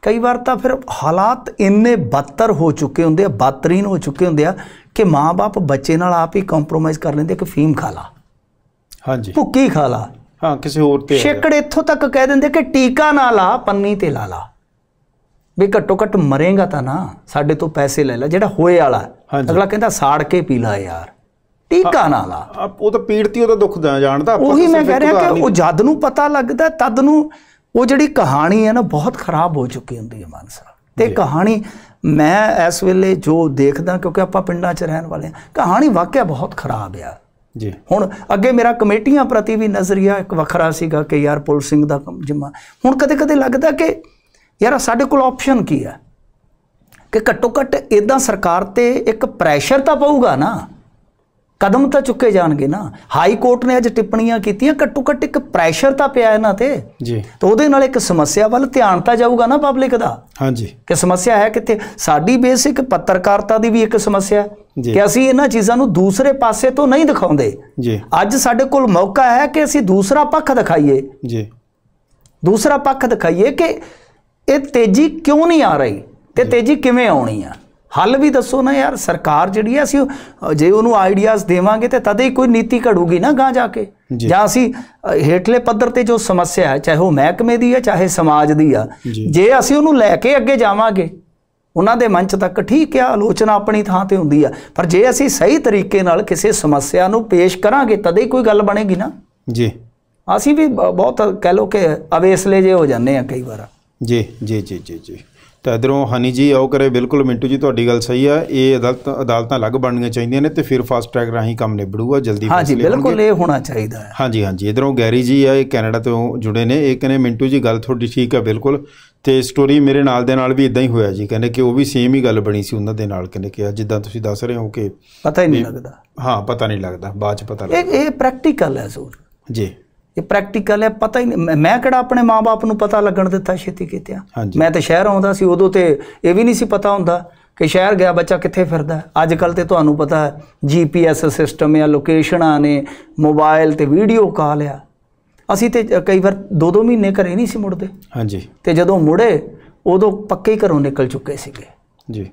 ਕਈ ਵਾਰ ਤਾਂ ਫਿਰ ਹਾਲਾਤ ਇੰਨੇ ਬਦਤਰ ਹੋ ਚੁੱਕੇ ਹੁੰਦੇ ਆ ਬਦਤਰੀਨ ਹੋ ਚੁੱਕੇ ਹੁੰਦੇ ਆ ਕਿ ਮਾਪੇ ਬੱਚੇ ਨਾਲ ਆਪ ਹੀ ਕੰਪਰੋਮਾਈਜ਼ ਕਰ ਲੈਂਦੇ ਕਿ ਫੀਮ ਖਾ ਲਾ ਹਾਂਜੀ ਭੁੱਕੀ ਖਾ ਲਾ ਹਾਂ ਕਿਸੇ ਹੋਰ ਤੇ ਛੇਕੜ ਇੱਥੋਂ ਤੱਕ ਕਹਿ ਦਿੰਦੇ ਕਿ ਟੀਕਾ ਨਾ ਲਾ ਪੰਨੀ ਤੇ ਲਾ ਲਾ ਵੀ ਘੱਟੋ ਘੱਟ ਮਰੇਗਾ ਤਾਂ ਨਾ ਸਾਡੇ ਤੋਂ ਪੈਸੇ ਲੈ ਲੈ ਜਿਹੜਾ ਹੋਏ ਵਾਲਾ ਹਾਂਜੀ ਅਗਲਾ ਕਹਿੰਦਾ ਸਾੜ ਕੇ ਪੀ ਲਾ ਯਾਰ ਟੀਕਾ ਨਾ ਲਾ ਉਹ ਤਾਂ ਪੀੜਤੀ ਉਹ ਤਾਂ ਦੁੱਖ ਜਾਣਦਾ ਆਪਾਂ ਉਹੀ ਮੈਂ ਕਹਿ ਰਿਹਾ ਕਿ ਉਹ ਜਦ ਨੂੰ ਪਤਾ ਲੱਗਦਾ ਤਦ ਨੂੰ ਉਹ ਜਿਹੜੀ ਕਹਾਣੀ ਹੈ ਨਾ ਬਹੁਤ ਖਰਾਬ ਹੋ ਚੁੱਕੀ ਹੁੰਦੀ ਹੈ ਮਾਨਸਾ ਤੇ ਕਹਾਣੀ ਮੈਂ ਇਸ ਵੇਲੇ ਜੋ ਦੇਖਦਾ ਕਿਉਂਕਿ ਆਪਾਂ ਪਿੰਡਾਂ 'ਚ ਰਹਿਣ ਵਾਲੇ ਆ ਕਹਾਣੀ ਵਾਕਿਆ ਬਹੁਤ ਖਰਾਬ ਆ ਜੀ ਹੁਣ ਅੱਗੇ ਮੇਰਾ ਕਮੇਟੀਆਂ ਪ੍ਰਤੀ ਵੀ ਨਜ਼ਰੀਆ ਇੱਕ ਵੱਖਰਾ ਸੀਗਾ ਕਿ ਯਾਰ ਪੁਲਿਸਿੰਗ ਸਿੰਘ ਦਾ ਕੰਮ ਜਿੰਮਾ ਹੁਣ ਕਦੇ-ਕਦੇ ਲੱਗਦਾ ਕਿ ਯਾਰ ਸਾਡੇ ਕੋਲ ਆਪਸ਼ਨ ਕੀ ਆ ਕਿ ਘੱਟੋ ਘੱਟ ਇਦਾਂ ਸਰਕਾਰ ਤੇ ਇੱਕ ਪ੍ਰੈਸ਼ਰ ਤਾਂ ਪਊਗਾ ਨਾ ਕਦਮ ਤਾਂ ਚੁੱਕੇ ਜਾਣਗੇ ਨਾ ਹਾਈ ਕੋਰਟ ਨੇ ਅੱਜ ਟਿੱਪਣੀਆਂ ਕੀਤੀਆਂ ਘੱਟੋ ਘੱਟ ਇੱਕ ਪ੍ਰੈਸ਼ਰ ਤਾਂ ਪਿਆ ਇਹਨਾਂ ਤੇ ਜੀ ਤਾਂ ਉਹਦੇ ਨਾਲ ਇੱਕ ਸਮੱਸਿਆ ਵੱਲ ਧਿਆਨ ਤਾਂ ਜਾਊਗਾ ਨਾ ਪਬਲਿਕ ਦਾ ਹਾਂਜੀ ਕਿ ਸਮੱਸਿਆ ਹੈ ਕਿੱਥੇ ਸਾਡੀ ਬੇਸਿਕ ਪੱਤਰਕਾਰਤਾ ਦੀ ਵੀ ਇੱਕ ਸਮੱਸਿਆ ਹੈ ਕਿ ਅਸੀਂ ਇਹਨਾਂ ਚੀਜ਼ਾਂ ਨੂੰ ਦੂਸਰੇ ਪਾਸੇ ਤੋਂ ਨਹੀਂ ਦਿਖਾਉਂਦੇ ਜੀ ਅੱਜ ਸਾਡੇ ਕੋਲ ਮੌਕਾ ਹੈ ਕਿ ਅਸੀਂ ਦੂਸਰਾ ਪੱਖ ਦਿਖਾਈਏ ਜੀ ਦੂਸਰਾ ਪੱਖ ਦਿਖਾਈਏ ਕਿ ਇਹ ਤੇਜ਼ੀ ਕਿਉਂ ਨਹੀਂ ਆ ਰਹੀ ਤੇ ਤੇਜ਼ੀ ਕਿਵੇਂ ਆਉਣੀ ਆ ਹੱਲ ਵੀ ਦੱਸੋ ਨਾ ਯਾਰ ਸਰਕਾਰ ਜਿਹੜੀ ਆ ਅਸੀਂ ਜੇ ਉਹਨੂੰ ਆਈਡੀਆਜ਼ ਦੇਵਾਂਗੇ ਤੇ ਤਦ ਹੀ ਕੋਈ ਨੀਤੀ ਘੜੂਗੀ ਨਾ ਗਾਂ ਜਾ ਕੇ ਜਾਂ ਅਸੀਂ ਹੇਠਲੇ ਪੱਧਰ ਤੇ ਜੋ ਸਮੱਸਿਆ ਹੈ ਚਾਹੇ ਉਹ ਮਹਿਕਮੇ ਦੀ ਹੈ ਚਾਹੇ ਸਮਾਜ ਦੀ ਆ ਜੇ ਅਸੀਂ ਉਹਨੂੰ ਲੈ ਕੇ ਅੱਗੇ ਜਾਵਾਂਗੇ ਉਹਨਾਂ ਦੇ ਮੰਚ ਤੱਕ ਠੀਕ ਆ ਆਲੋਚਨਾ ਆਪਣੀ ਥਾਂ ਤੇ ਹੁੰਦੀ ਆ ਪਰ ਜੇ ਅਸੀਂ ਸਹੀ ਤਰੀਕੇ ਨਾਲ ਕਿਸੇ ਸਮੱਸਿਆ ਨੂੰ ਪੇਸ਼ ਕਰਾਂਗੇ ਤਦ ਹੀ ਕੋਈ ਗੱਲ ਬਣੇਗੀ ਨਾ ਜੀ ਅਸੀਂ ਵੀ ਬਹੁਤ ਕਹਿ ਲੋ ਕਿ ਅਵੇਸਲੇ ਜੇ ਹੋ ਜਾਂਦੇ ਆ ਕਈ ਵਾਰ ਜੀ ਜੀ ਜੀ ਜੀ ਜੀ ਤਾਂ ਇਧਰੋਂ ਹਨੀ ਜੀ ਆਓ ਕਰੇ ਬਿਲਕੁਲ ਮਿੰਟੂ ਜੀ ਤੁਹਾਡੀ ਗੱਲ ਸਹੀ ਆ ਇਹ ਅਦਾਲਤ ਅਦਾਲਤਾਂ ਅਲੱਗ ਬਣਨੀਆਂ ਚਾਹੀਦੀਆਂ ਨੇ ਤੇ ਫਿਰ ਫਾਸਟ ਟਰੈਕ ਰਾਹੀਂ ਕੰਮ ਨਿਬੜੂਗਾ ਜਲਦੀ ਹਾਂਜੀ ਬਿਲਕੁਲ ਇਹ ਹੋਣਾ ਚਾਹੀਦਾ ਹੈ ਹਾਂਜੀ ਹਾਂਜੀ ਇਧਰੋਂ ਗੈਰੀ ਜੀ ਆ ਇਹ ਕੈਨੇਡਾ ਤੋਂ ਜੁੜੇ ਨੇ ਇਹ ਕਹਿੰਦੇ ਮਿੰਟੂ ਜੀ ਗੱਲ ਤੁਹਾਡੀ ਠੀਕ ਹੈ ਬਿਲਕੁਲ ਤੇ ਸਟੋਰੀ ਮੇਰੇ ਨਾਲ ਦੇ ਨਾਲ ਵੀ ਇਦਾਂ ਹੀ ਹੋਇਆ ਜੀ ਕਹਿੰਦੇ ਕਿ ਉਹ ਵੀ ਸੇਮ ਹੀ ਗੱਲ ਬਣੀ ਸੀ ਉਹਨਾਂ ਦੇ ਨਾਲ ਕਹਿੰਦੇ ਕਿ ਜਿੱਦਾਂ ਤੁਸੀਂ ਦੱਸ ਰਹੇ ਹੋ ਕਿ ਪਤਾ ਹੀ ਨਹੀਂ ਲੱਗਦਾ ਹਾਂ ਪਤਾ ਨਹੀਂ ਲੱਗਦਾ ਬਾਅਦ ਚ ਪਤਾ ਲੱਗਦਾ ਇਹ ਇਹ ਪ੍ਰੈਕਟੀਕਲ ਹੈ ਸੋ ਜੀ ਇਹ ਪ੍ਰੈਕਟੀਕਲ ਹੈ ਪਤਾ ਹੀ ਨਹੀਂ ਮੈਂ ਕਿਹੜਾ ਆਪਣੇ ਮਾਪੇ ਨੂੰ ਪਤਾ ਲੱਗਣ ਦਿੱਤਾ ਛੇਤੀ ਕੀਤਿਆ ਮੈਂ ਤਾਂ ਸ਼ਹਿਰ ਆਉਂਦਾ ਸੀ ਉਦੋਂ ਤੇ ਇਹ ਵੀ ਨਹੀਂ ਸੀ ਪਤਾ ਹੁੰਦਾ ਕਿ ਸ਼ਹਿਰ ਗਿਆ ਬੱਚਾ ਕਿੱਥੇ ਫਿਰਦਾ ਅੱਜ ਕੱਲ ਤੇ ਤੁਹਾਨੂੰ ਪਤਾ ਹੈ ਜੀਪੀਐਸ ਸਿਸਟਮ ਹੈ ਲੋਕੇਸ਼ਨਾਂ ਨੇ ਮੋਬਾਈਲ ਤੇ ਵੀਡੀਓ ਕਾਲ ਆ ਅਸੀਂ ਤੇ ਕਈ ਵਾਰ ਦੋ ਦੋ ਮਹੀਨੇ ਘਰੇ ਨਹੀਂ ਸੀ ਮੁੜਦੇ ਹਾਂਜੀ ਤੇ ਜਦੋਂ ਮੁੜੇ ਉਦੋਂ ਪੱਕੇ ਹੀ ਘਰੋਂ ਨਿਕਲ ਚੁੱਕੇ ਸੀਗੇ ਜੀ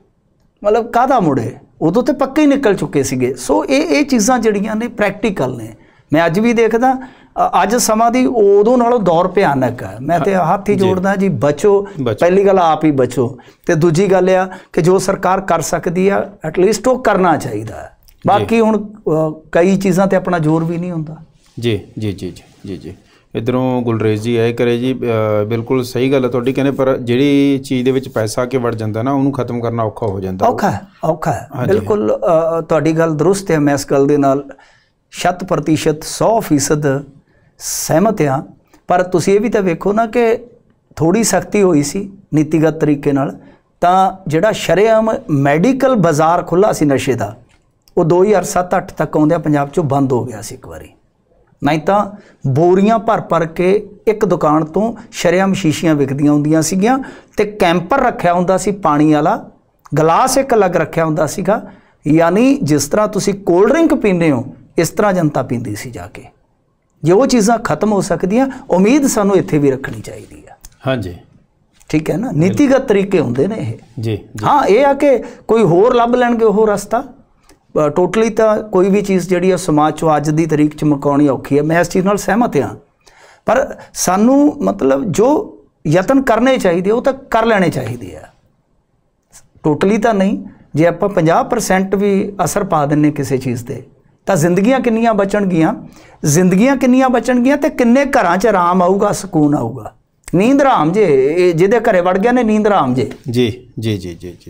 ਮਤਲਬ ਕਾਦਾ ਮੁੜੇ ਉਦੋਂ ਤੇ ਪੱਕੇ ਹੀ ਨਿਕਲ ਚੁੱਕੇ ਸੀਗੇ ਸੋ ਇਹ ਇਹ ਚੀਜ਼ਾਂ ਜਿਹੜੀਆਂ ਨੇ ਪ੍ਰੈਕਟੀਕਲ ਨੇ ਮੈਂ ਅੱਜ ਵੀ ਦੇਖਦਾ ਅੱਜ ਸਮਾਂ ਦੀ ਉਦੋਂ ਨਾਲੋਂ ਦੌਰ ਭਿਆਨਕ ਹੈ ਮੈਂ ਤੇ ਹੱਥ ਹੀ ਜੋੜਦਾ ਜੀ ਬਚੋ ਪਹਿਲੀ ਗੱਲ ਆਪ ਹੀ ਬਚੋ ਤੇ ਦੂਜੀ ਗੱਲ ਆ ਕਿ ਜੋ ਸਰਕਾਰ ਕਰ ਸਕਦੀ ਆ ਐਟ ਲੀਸਟ ਉਹ ਕਰਨਾ ਚਾਹੀਦਾ ਬਾਕੀ ਹੁਣ ਕਈ ਚੀਜ਼ਾਂ ਤੇ ਆਪਣਾ ਜ਼ੋਰ ਵੀ ਨਹੀਂ ਹੁੰਦਾ ਜੀ ਜੀ ਜੀ ਜੀ ਜੀ ਇਧਰੋਂ ਗੁਲਰੇਜ ਜੀ ਆਏ ਕਰੇ ਜੀ ਬਿਲਕੁਲ ਸਹੀ ਗੱਲ ਹੈ ਤੁਹਾਡੀ ਕਹਿੰਦੇ ਪਰ ਜਿਹੜੀ ਚੀਜ਼ ਦੇ ਵਿੱਚ ਪੈਸਾ ਕੇ ਵੜ ਜਾਂਦਾ ਨਾ ਉਹਨੂੰ ਖਤਮ ਕਰਨਾ ਔਖਾ ਹੋ ਜਾਂਦਾ ਔਖਾ ਔਖਾ ਬਿਲਕੁਲ ਤੁਹਾਡੀ ਗੱਲ ਦਰੁਸਤ ਹੈ ਮੈਂ ਇਸ ਗੱਲ ਦੇ ਨਾਲ 100% 100% ਸਹਿਮਤ ਹਾਂ ਪਰ ਤੁਸੀਂ ਇਹ ਵੀ ਤਾਂ ਵੇਖੋ ਨਾ ਕਿ ਥੋੜੀ ਸਖਤੀ ਹੋਈ ਸੀ ਨੀਤੀਗਤ ਤਰੀਕੇ ਨਾਲ ਤਾਂ ਜਿਹੜਾ ਸ਼ਰੇਆਮ ਮੈਡੀਕਲ ਬਾਜ਼ਾਰ ਖੁੱਲਾ ਸੀ ਨਸ਼ੇ ਦਾ ਉਹ 2007-8 ਤੱਕ ਆਉਂਦਿਆਂ ਪੰਜਾਬ 'ਚੋਂ ਬੰਦ ਹੋ ਗਿਆ ਸੀ ਇੱਕ ਵਾਰੀ ਨਹੀਂ ਤਾਂ ਬੋਰੀਆਂ ਭਰ-ਭਰ ਕੇ ਇੱਕ ਦੁਕਾਨ ਤੋਂ ਸ਼ਰੇਆਮ ਸ਼ੀਸ਼ੀਆਂ ਵਿਕਦੀਆਂ ਹੁੰਦੀਆਂ ਸੀਗੀਆਂ ਤੇ ਕੈਂਪਰ ਰੱਖਿਆ ਹੁੰਦਾ ਸੀ ਪਾਣੀ ਵਾਲਾ ਗਲਾਸ ਇੱਕ ਅਲੱਗ ਰੱਖਿਆ ਹੁੰਦਾ ਸੀਗਾ ਯਾਨੀ ਜਿਸ ਤਰ੍ਹਾਂ ਤੁਸੀਂ ਕੋਲਡ ਡਰਿੰਕ ਪੀਂਦੇ ਹੋ ਇਸ ਤਰ੍ਹਾਂ ਜਨਤਾ ਪੀਂਦੀ ਸੀ ਜਾ ਕੇ ਜੇ ਉਹ ਚੀਜ਼ਾਂ ਖਤਮ ਹੋ ਸਕਦੀਆਂ ਉਮੀਦ ਸਾਨੂੰ ਇੱਥੇ ਵੀ ਰੱਖਣੀ ਚਾਹੀਦੀ ਆ ਹਾਂਜੀ ਠੀਕ ਹੈ ਨਾ ਨੀਤੀਗਤ ਤਰੀਕੇ ਹੁੰਦੇ ਨੇ ਇਹ ਜੀ ਹਾਂ ਇਹ ਆ ਕਿ ਕੋਈ ਹੋਰ ਲੱਭ ਲੈਣਗੇ ਉਹ ਰਸਤਾ ਟੋਟਲੀ ਤਾਂ ਕੋਈ ਵੀ ਚੀਜ਼ ਜਿਹੜੀ ਆ ਸਮਾਜ ਚੋਂ ਅੱਜ ਦੀ ਤਰੀਕ ਚ ਮਕਾਉਣੀ ਔਖੀ ਹੈ ਮੈਂ ਇਸ ਚੀਜ਼ ਨਾਲ ਸਹਿਮਤ ਹਾਂ ਪਰ ਸਾਨੂੰ ਮਤਲਬ ਜੋ ਯਤਨ ਕਰਨੇ ਚਾਹੀਦੇ ਉਹ ਤਾਂ ਕਰ ਲੈਣੇ ਚਾਹੀਦੇ ਆ ਟੋਟਲੀ ਤਾਂ ਨਹੀਂ ਜੇ ਆਪਾਂ 50% ਵੀ ਅਸਰ ਪਾ ਦਿੰਨੇ ਕਿਸੇ ਚੀਜ਼ ਤੇ ਤਾਂ ਜ਼ਿੰਦਗੀਆਂ ਕਿੰਨੀਆਂ ਬਚਣਗੀਆਂ ਜ਼ਿੰਦਗੀਆਂ ਕਿੰਨੀਆਂ ਬਚਣਗੀਆਂ ਤੇ ਕਿੰਨੇ ਘਰਾਂ 'ਚ ਆਰਾਮ ਆਊਗਾ ਸਕੂਨ ਆਊਗਾ ਨੀਂਦ ਆਰਾਮ ਜੇ ਜਿਹਦੇ ਘਰੇ ਵੜ ਗਿਆ ਨੇ ਨੀਂਦ ਆਰਾਮ ਜੇ ਜੀ ਜੀ ਜੀ ਜੀ ਜੀ